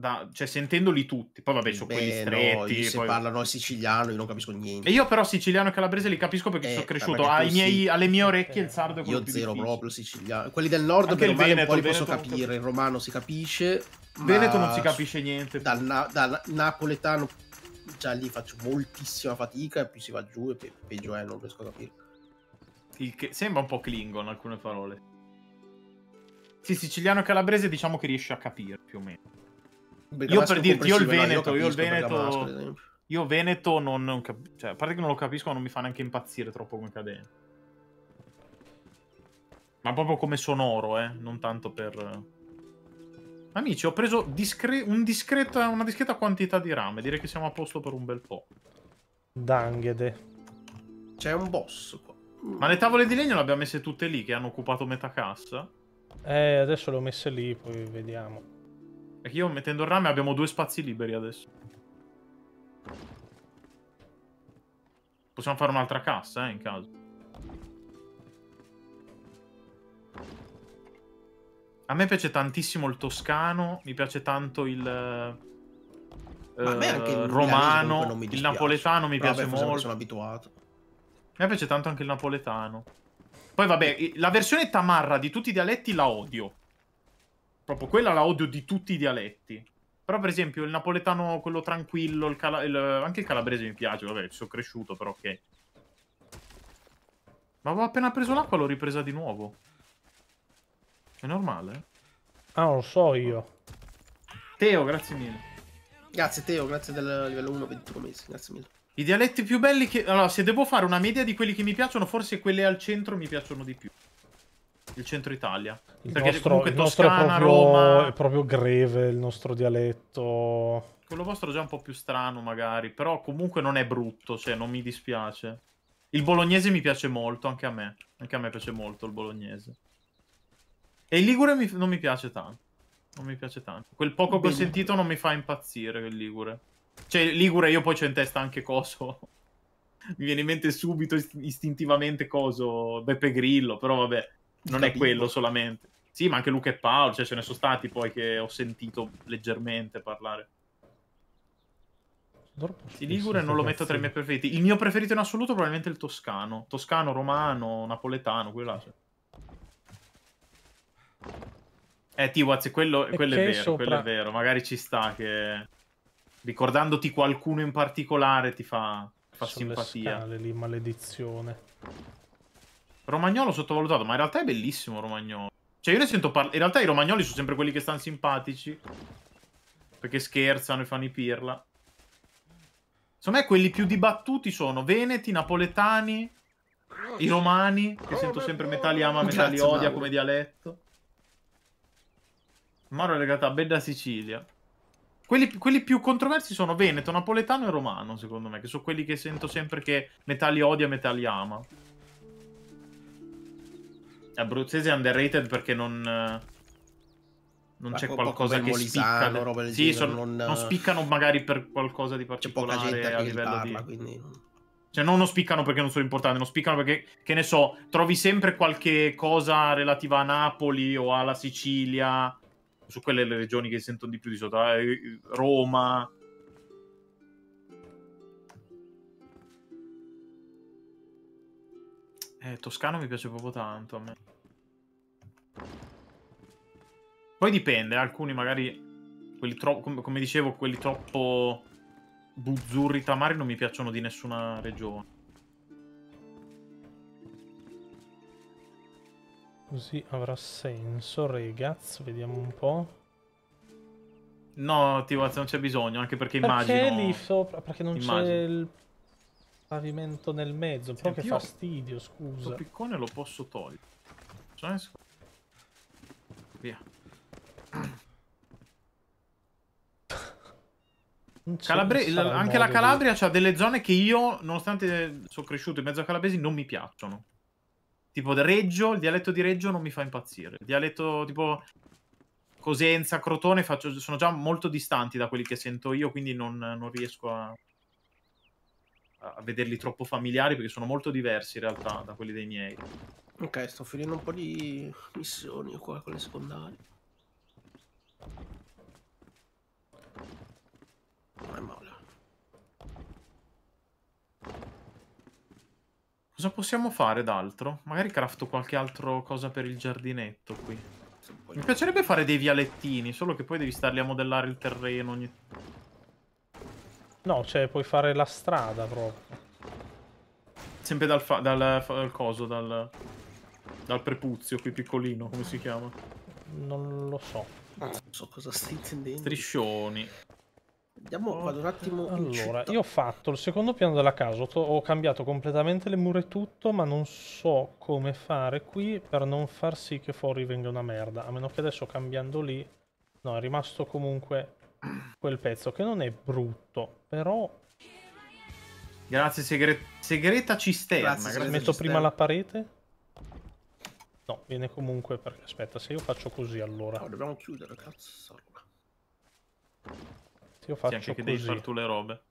da, cioè sentendoli tutti, poi vabbè, eh sono Beh, quelli stretti. No, se poi... parlano siciliano, io non capisco niente. E io però siciliano e calabrese li capisco perché eh, sono cresciuto. Miei, sì. Alle mie eh, orecchie eh, il sardo è eh, quello Io zero difficile. proprio siciliano. Quelli del nord Anche per male Veneto, un po' li posso capire, il romano si capisce. Veneto non si capisce niente. Dal, na- dal napoletano già lì faccio moltissima fatica e più si va giù e pe- peggio è, non riesco a capire. Il che sembra un po' Klingon alcune parole. Sì, siciliano e calabrese diciamo che riesci a capire più o meno. Io per dirti, io il Veneto, io, io il Veneto... Io Veneto non, non cap- cioè, a parte che non lo capisco, ma non mi fa neanche impazzire troppo come cadena. Ma proprio come sonoro, eh, non tanto per... Amici, ho preso discre un discreta, una discreta quantità di rame, direi che siamo a posto per un bel po'. Danghede. C'è un boss qua. Ma le tavole di legno le abbiamo messe tutte lì, che hanno occupato metà cassa? Eh, adesso le ho messe lì, poi vediamo. Perché io mettendo il rame abbiamo due spazi liberi adesso. Possiamo fare un'altra cassa, eh, in caso. A me piace tantissimo il toscano, mi piace tanto il... Eh, il romano, il napoletano mi piace vabbè, molto. Sono abituato. A me piace tanto anche il napoletano. Poi vabbè, la versione tamarra di tutti i dialetti la odio. Proprio quella la odio di tutti i dialetti. Però, per esempio, il napoletano, quello tranquillo, il cala- il... anche il calabrese mi piace. Vabbè, ci sono cresciuto, però ok. Ma avevo appena preso l'acqua, l'ho ripresa di nuovo. È normale? Ah, non so io. Teo, grazie mille. Grazie Teo, grazie del livello 1, 21 mesi, grazie mille. I dialetti più belli che... Allora, se devo fare una media di quelli che mi piacciono, forse quelle al centro mi piacciono di più il centro Italia. Il Perché nostro, il nostro è, proprio, Roma... è proprio greve il nostro dialetto. Quello vostro è già un po' più strano magari, però comunque non è brutto, cioè non mi dispiace. Il bolognese mi piace molto, anche a me. Anche a me piace molto il bolognese. E il ligure mi... non mi piace tanto. Non mi piace tanto. Quel poco che ho sentito non mi fa impazzire il ligure. Cioè, ligure io poi c'ho in testa anche coso. mi viene in mente subito, istintivamente coso, Beppe Grillo, però vabbè non Capito. è quello solamente. Sì, ma anche Luca e Paolo, cioè ce ne sono stati poi che ho sentito leggermente parlare. Sì, Ligure non lo metto tra i miei preferiti. Il mio preferito in assoluto è probabilmente il toscano. Toscano, romano, napoletano, quello là. Cioè. Eh, Tiwaz, quello, quello è vero, sopra... quello è vero. Magari ci sta che... Ricordandoti qualcuno in particolare ti fa, fa simpatia. Scale, lì, maledizione. Romagnolo sottovalutato, ma in realtà è bellissimo Romagnolo. Cioè, io ne sento parlare. In realtà i romagnoli sono sempre quelli che stanno simpatici. Perché scherzano e fanno i pirla. Secondo me quelli più dibattuti sono veneti, napoletani, i romani, che sento sempre metà li ama, metà li odia come dialetto. Mauro è legata a Bella Sicilia. Quelli, quelli, più controversi sono veneto, napoletano e romano, secondo me, che sono quelli che sento sempre che metà li odia, metà li ama. Abruzzese è underrated perché non... Eh, non c'è qualcosa che spicca. Le... Sì, sono, non... non... Eh, spiccano magari per qualcosa di particolare a livello parla, di... Quindi... Cioè, non lo spiccano perché non sono importanti, non spiccano perché, che ne so, trovi sempre qualche cosa relativa a Napoli o alla Sicilia, su quelle le regioni che sentono di più di sotto, eh, Roma. Eh, Toscano mi piace proprio tanto a me. Poi dipende, alcuni magari, quelli troppo, com come dicevo, quelli troppo buzzurri tamari non mi piacciono di nessuna regione. Così avrà senso, ragazzo, vediamo un po'. No, Tivazza, non c'è bisogno, anche perché, perché immagino... lì sopra? Perché non c'è il pavimento nel mezzo. Però che fastidio, scusa. Questo piccone lo posso togliere. Cioè, via. Calabri anche la Calabria di... ha delle zone che io, nonostante sono cresciuto in mezzo a calabresi, non mi piacciono. Tipo Reggio, il dialetto di Reggio non mi fa impazzire. Il dialetto tipo Cosenza, Crotone faccio... sono già molto distanti da quelli che sento io, quindi non, non riesco a... a, vederli troppo familiari perché sono molto diversi in realtà da quelli dei miei. Ok, sto finendo un po' di missioni qua con le secondarie. Cosa possiamo fare d'altro? Magari crafto qualche altra cosa per il giardinetto qui. Mi piacerebbe fare dei vialettini, solo che poi devi starli a modellare il terreno ogni... No, cioè puoi fare la strada proprio. Sempre dal, dal, dal coso, dal, dal prepuzio qui piccolino, come si chiama? Non lo so. Non so cosa stai intendendo. Striscioni. Andiamo, oh, vado un attimo Allora, io ho fatto il secondo piano della casa, ho cambiato completamente le mura e tutto, ma non so come fare qui per non far sì che fuori venga una merda. A meno che adesso cambiando lì... No, è rimasto comunque quel pezzo, che non è brutto, però... Grazie segre... segreta cisterna. Grazie, segreta Metto cisterna. prima la parete? No, viene comunque perché aspetta, se io faccio così allora. No, dobbiamo chiudere, cazzo. Se io faccio sì, anche così. che devi fare tu le robe.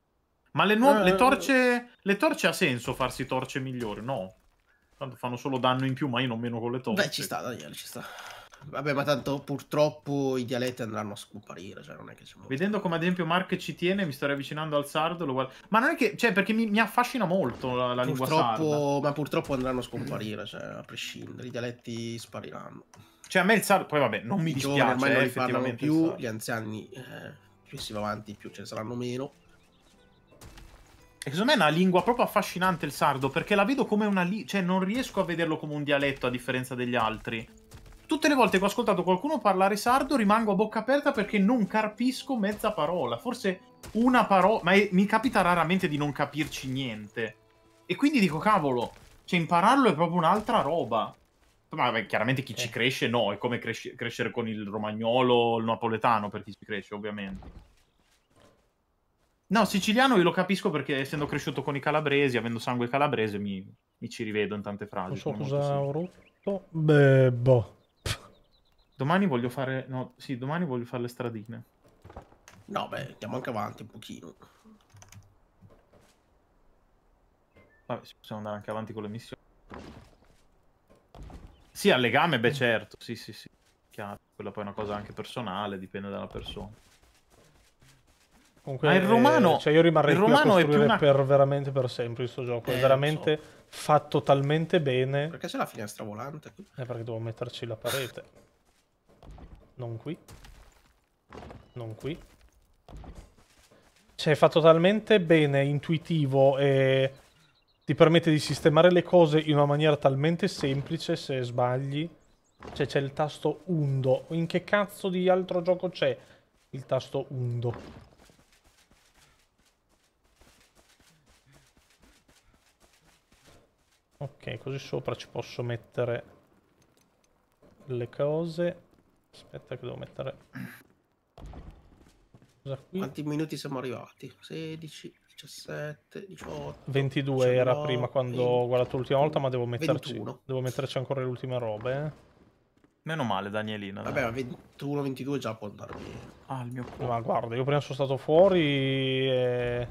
Ma le, eh... le, torce. Le torce ha senso farsi torce migliori? No. Tanto fanno solo danno in più, ma io non meno con le torce. Beh, ci sta, Daniel, ci sta. Vabbè, ma tanto purtroppo i dialetti andranno a scomparire. Cioè non è che Vedendo come ad esempio Mark ci tiene, mi sto avvicinando al sardo. Lo... Ma non è che, cioè, perché mi, mi affascina molto la, la lingua sarda. Ma purtroppo andranno a scomparire, cioè, a prescindere, i dialetti spariranno. Cioè, a me il sardo, poi vabbè, non mi I dispiace. Ormai eh, non li parlano più, gli anziani, eh, più si va avanti, più ce ne saranno meno. E secondo me è una lingua proprio affascinante il sardo, perché la vedo come una lingua, cioè non riesco a vederlo come un dialetto a differenza degli altri. Tutte le volte che ho ascoltato qualcuno parlare sardo rimango a bocca aperta perché non capisco mezza parola, forse una parola, ma è, mi capita raramente di non capirci niente. E quindi dico, cavolo, cioè impararlo è proprio un'altra roba. Ma beh, chiaramente chi eh. ci cresce no, è come cresce crescere con il romagnolo, o il napoletano per chi ci cresce, ovviamente. No, siciliano io lo capisco perché essendo cresciuto con i calabresi, avendo sangue calabrese, mi, mi ci rivedo in tante frasi. Non so cosa ho rotto. Beh, boh. Domani voglio fare... No, sì, domani voglio fare le stradine. No, beh, andiamo anche avanti un pochino. Vabbè, possiamo andare anche avanti con le missioni. Sì, al legame, beh, certo. Sì, sì, sì. Chiaro. Quella poi è una cosa anche personale, dipende dalla persona. Comunque, ah, il eh, romano... cioè io rimarrei il romano è una... per veramente per sempre questo gioco. Eh, è veramente fatto talmente bene. Perché c'è la finestra volante? Eh, perché devo metterci la parete. Non qui. Non qui. Cioè, è fatto talmente bene, intuitivo e ti permette di sistemare le cose in una maniera talmente semplice se sbagli. Cioè, c'è il tasto undo. In che cazzo di altro gioco c'è il tasto undo? Ok, così sopra ci posso mettere le cose. Aspetta che devo mettere... Scusa, qui. Quanti minuti siamo arrivati? 16, 17, 18... 22 19, era prima quando 20, ho guardato l'ultima volta, ma devo metterci, devo metterci ancora le ultime robe. Eh. Meno male, Danielina. Vabbè, 21, 22 già può andare via. Ah, il mio cuore. Ma guarda, io prima sono stato fuori e...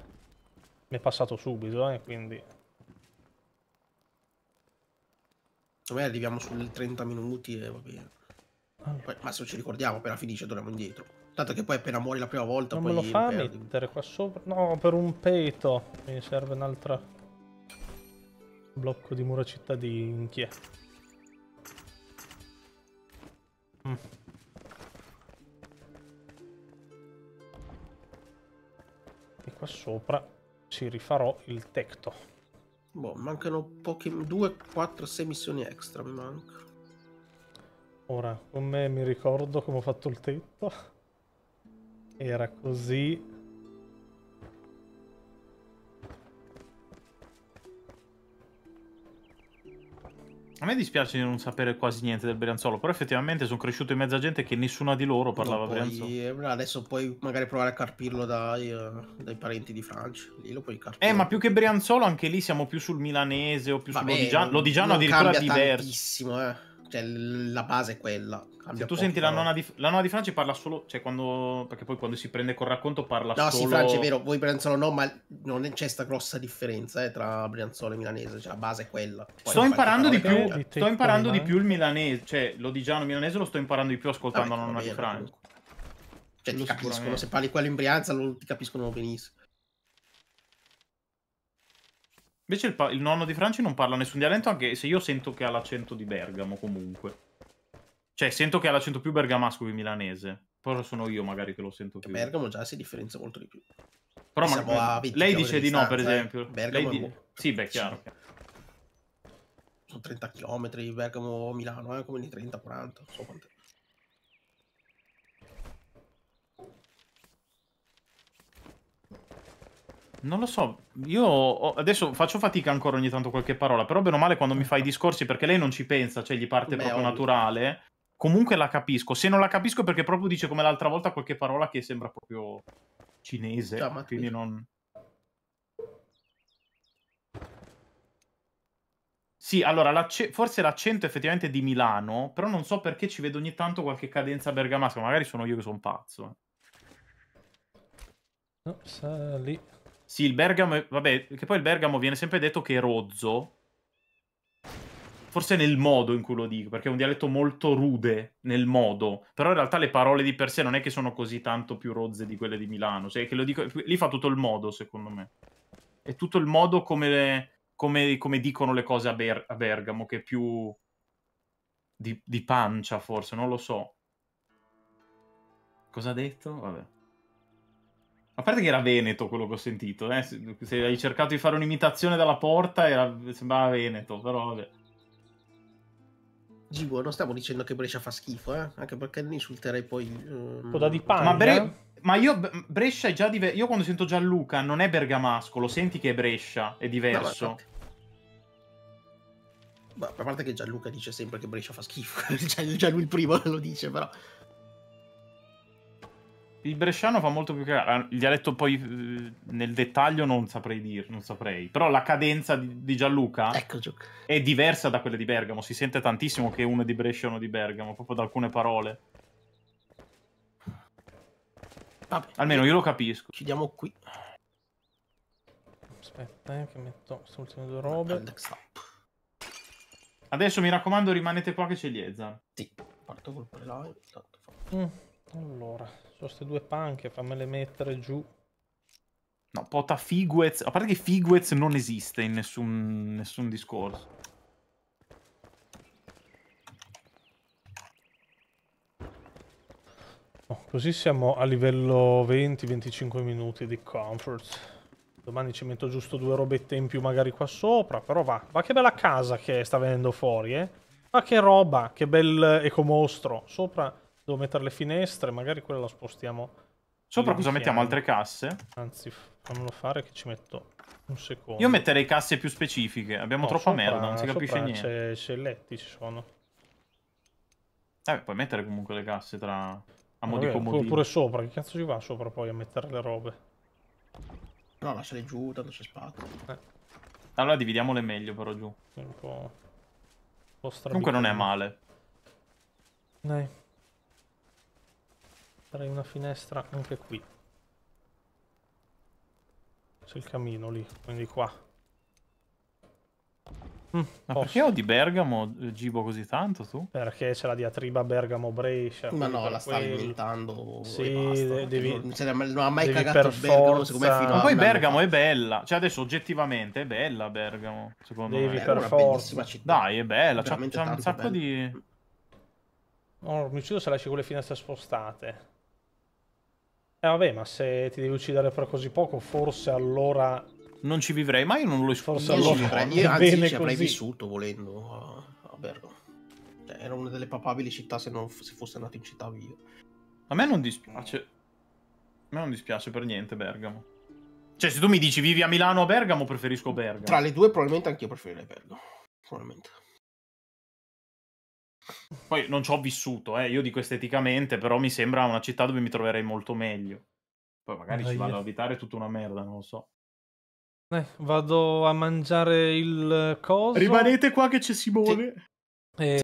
Mi è passato subito, eh, quindi... Vabbè, arriviamo sul 30 minuti e va bene. Allora. Poi, ma se non ci ricordiamo, appena finisce torniamo indietro. Tanto che poi appena muori la prima volta non poi... me lo fa mettere qua sopra? No, per un peto. Mi serve un altro Blocco di mura città di inchia. Mm. E qua sopra ci rifarò il tecto. Boh, mancano poche... 2, 4, 6 missioni extra mi manca. Ora, come mi ricordo come ho fatto il tetto? Era così... A me dispiace di non sapere quasi niente del Brianzolo, però effettivamente sono cresciuto in mezzo a gente che nessuna di loro parlava no, Brianzolo. Eh, adesso puoi magari provare a carpirlo dai, eh, dai parenti di Francia, lì lo puoi carpire. Eh, ma più che Brianzolo anche lì siamo più sul milanese o più Vabbè, sull'Odigiano, l'Odigiano addirittura è diverso. eh cioè, la base è quella. Se tu senti la nonna, di, la nonna, di, Franci parla solo, cioè quando, perché poi quando si prende col racconto parla no, solo... No, sì, Franci è vero, voi Brianzolo no, ma non c'è questa grossa differenza eh, tra Brianzolo e milanese, cioè la base è quella. Poi sto imparando, di più, di sto imparando di più il milanese, cioè l'odigiano milanese lo sto imparando di più ascoltando la nonna vero, di Franci. Cioè, ti capiscono, se parli quello in Brianza lo, ti capiscono benissimo. Invece il, il nonno di Franci non parla nessun dialetto, anche se io sento che ha l'accento di Bergamo comunque. Cioè, sento che ha l'accento più bergamasco che milanese. Però sono io magari che lo sento più. Bergamo già si differenzia molto di più. Però ma... lei dice di, no, per eh. esempio. Eh? Bergamo lei di... Sì, beh, chiaro. Sono 30 km, Bergamo-Milano, eh, come di 30-40, so quanto Non lo so, io adesso faccio fatica ancora ogni tanto qualche parola, però bene o male quando mi fai i ecco. discorsi, perché lei non ci pensa, cioè gli parte Beh, proprio ovvio. naturale, comunque la capisco. Se non la capisco è perché proprio dice come l'altra volta qualche parola che sembra proprio cinese, Ciao, quindi non... Sì, allora, forse l'accento effettivamente è di Milano, però non so perché ci vedo ogni tanto qualche cadenza bergamasca, magari sono io che sono pazzo. No, sali. Sì, il Bergamo, è... vabbè, che poi il Bergamo viene sempre detto che è rozzo. Forse nel modo in cui lo dico, perché è un dialetto molto rude nel modo. Però in realtà le parole di per sé non è che sono così tanto più rozze di quelle di Milano. Cioè, che lo dico, lì fa tutto il modo, secondo me. È tutto il modo come, le, come, come dicono le cose a, Ber, a, Bergamo, che è più di, di pancia, forse, non lo so. Cosa ha detto? Vabbè. A parte che era Veneto quello che ho sentito, eh? se, se hai cercato di fare un'imitazione dalla porta era, sembrava Veneto, però vabbè. Gibo, non stiamo dicendo che Brescia fa schifo, eh? anche perché ne insulterei poi... Um... Coda di panca. Ma, Bre... Ma io Brescia è già diverso, io quando sento Gianluca non è bergamasco, lo senti che è Brescia, è diverso. No, ma... a parte che Gianluca dice sempre che Brescia fa schifo, cioè, già lui il primo lo dice, però il bresciano fa molto più cagare. Il dialetto poi eh, nel dettaglio non saprei dire, non saprei. Però la cadenza di, di Gianluca ecco, è diversa da quella di Bergamo. Si sente tantissimo che uno è di Brescia e uno di Bergamo, proprio da alcune parole. Vabbè, Almeno io lo capisco. Chiudiamo qui. Aspetta, eh, che metto queste ultime due robe. Adesso mi raccomando rimanete qua che c'è Liezan. Sì, parto col prelio. Tanto fa. Mm. Allora, sono queste due panche, fammele mettere giù. No, pota Figuez. A parte che Figuez non esiste in nessun, nessun discorso. Oh, così siamo a livello 20-25 minuti di comfort. Domani ci metto giusto due robette in più magari qua sopra, però va. Va che bella casa che sta venendo fuori, eh. Ma che roba, che bel ecomostro. Sopra Devo mettere le finestre, magari quella la spostiamo. Sopra cosa piano. mettiamo? Altre casse? Anzi, fammelo fare che ci metto un secondo. Io metterei casse più specifiche, abbiamo no, troppa sopra, merda, non si capisce niente. C'è letti, ci sono. Eh, puoi mettere comunque le casse tra... A mo' di comodino. Oppure sopra, che cazzo ci va sopra poi a mettere le robe? No, lasciale giù, tanto c'è spazio. Eh. Allora dividiamole meglio però giù. Un po'... Un po Comunque non è male. Dai. Farei una finestra anche qui. C'è il camino lì, quindi qua. Mm, Ma posso. perché ho di Bergamo gibo così tanto tu? Perché c'è la diatriba Bergamo-Brescia. Ma no, la stai inventando. Sì, basta, devi, non, non ha mai cagato Bergamo, secondo fino Ma poi Bergamo è bella. Cioè adesso oggettivamente è bella Bergamo, secondo devi me. è una forza. Città. Dai, è bella, c'è un sacco bella. di... Oh, mi uccido se lasci quelle finestre spostate. Eh vabbè, ma se ti devi uccidere fra così poco, forse allora... Non ci vivrei mai, non lo Forse io allora... io, anzi, ci così. avrei vissuto volendo a, Bergamo. Cioè, era una delle papabili città se, non, se fosse nato in città via. A me non dispiace... A me non dispiace per niente Bergamo. Cioè, se tu mi dici vivi a Milano o a Bergamo, preferisco Bergamo. Tra le due probabilmente anch'io preferirei Bergamo. Probabilmente. Poi non ci ho vissuto, eh, io dico esteticamente, però mi sembra una città dove mi troverei molto meglio. Poi magari oh, ci vado yeah. ad abitare tutta una merda, non lo so. Eh, vado a mangiare il coso. Rimanete qua che c'è Simone. Sì. E... Eh,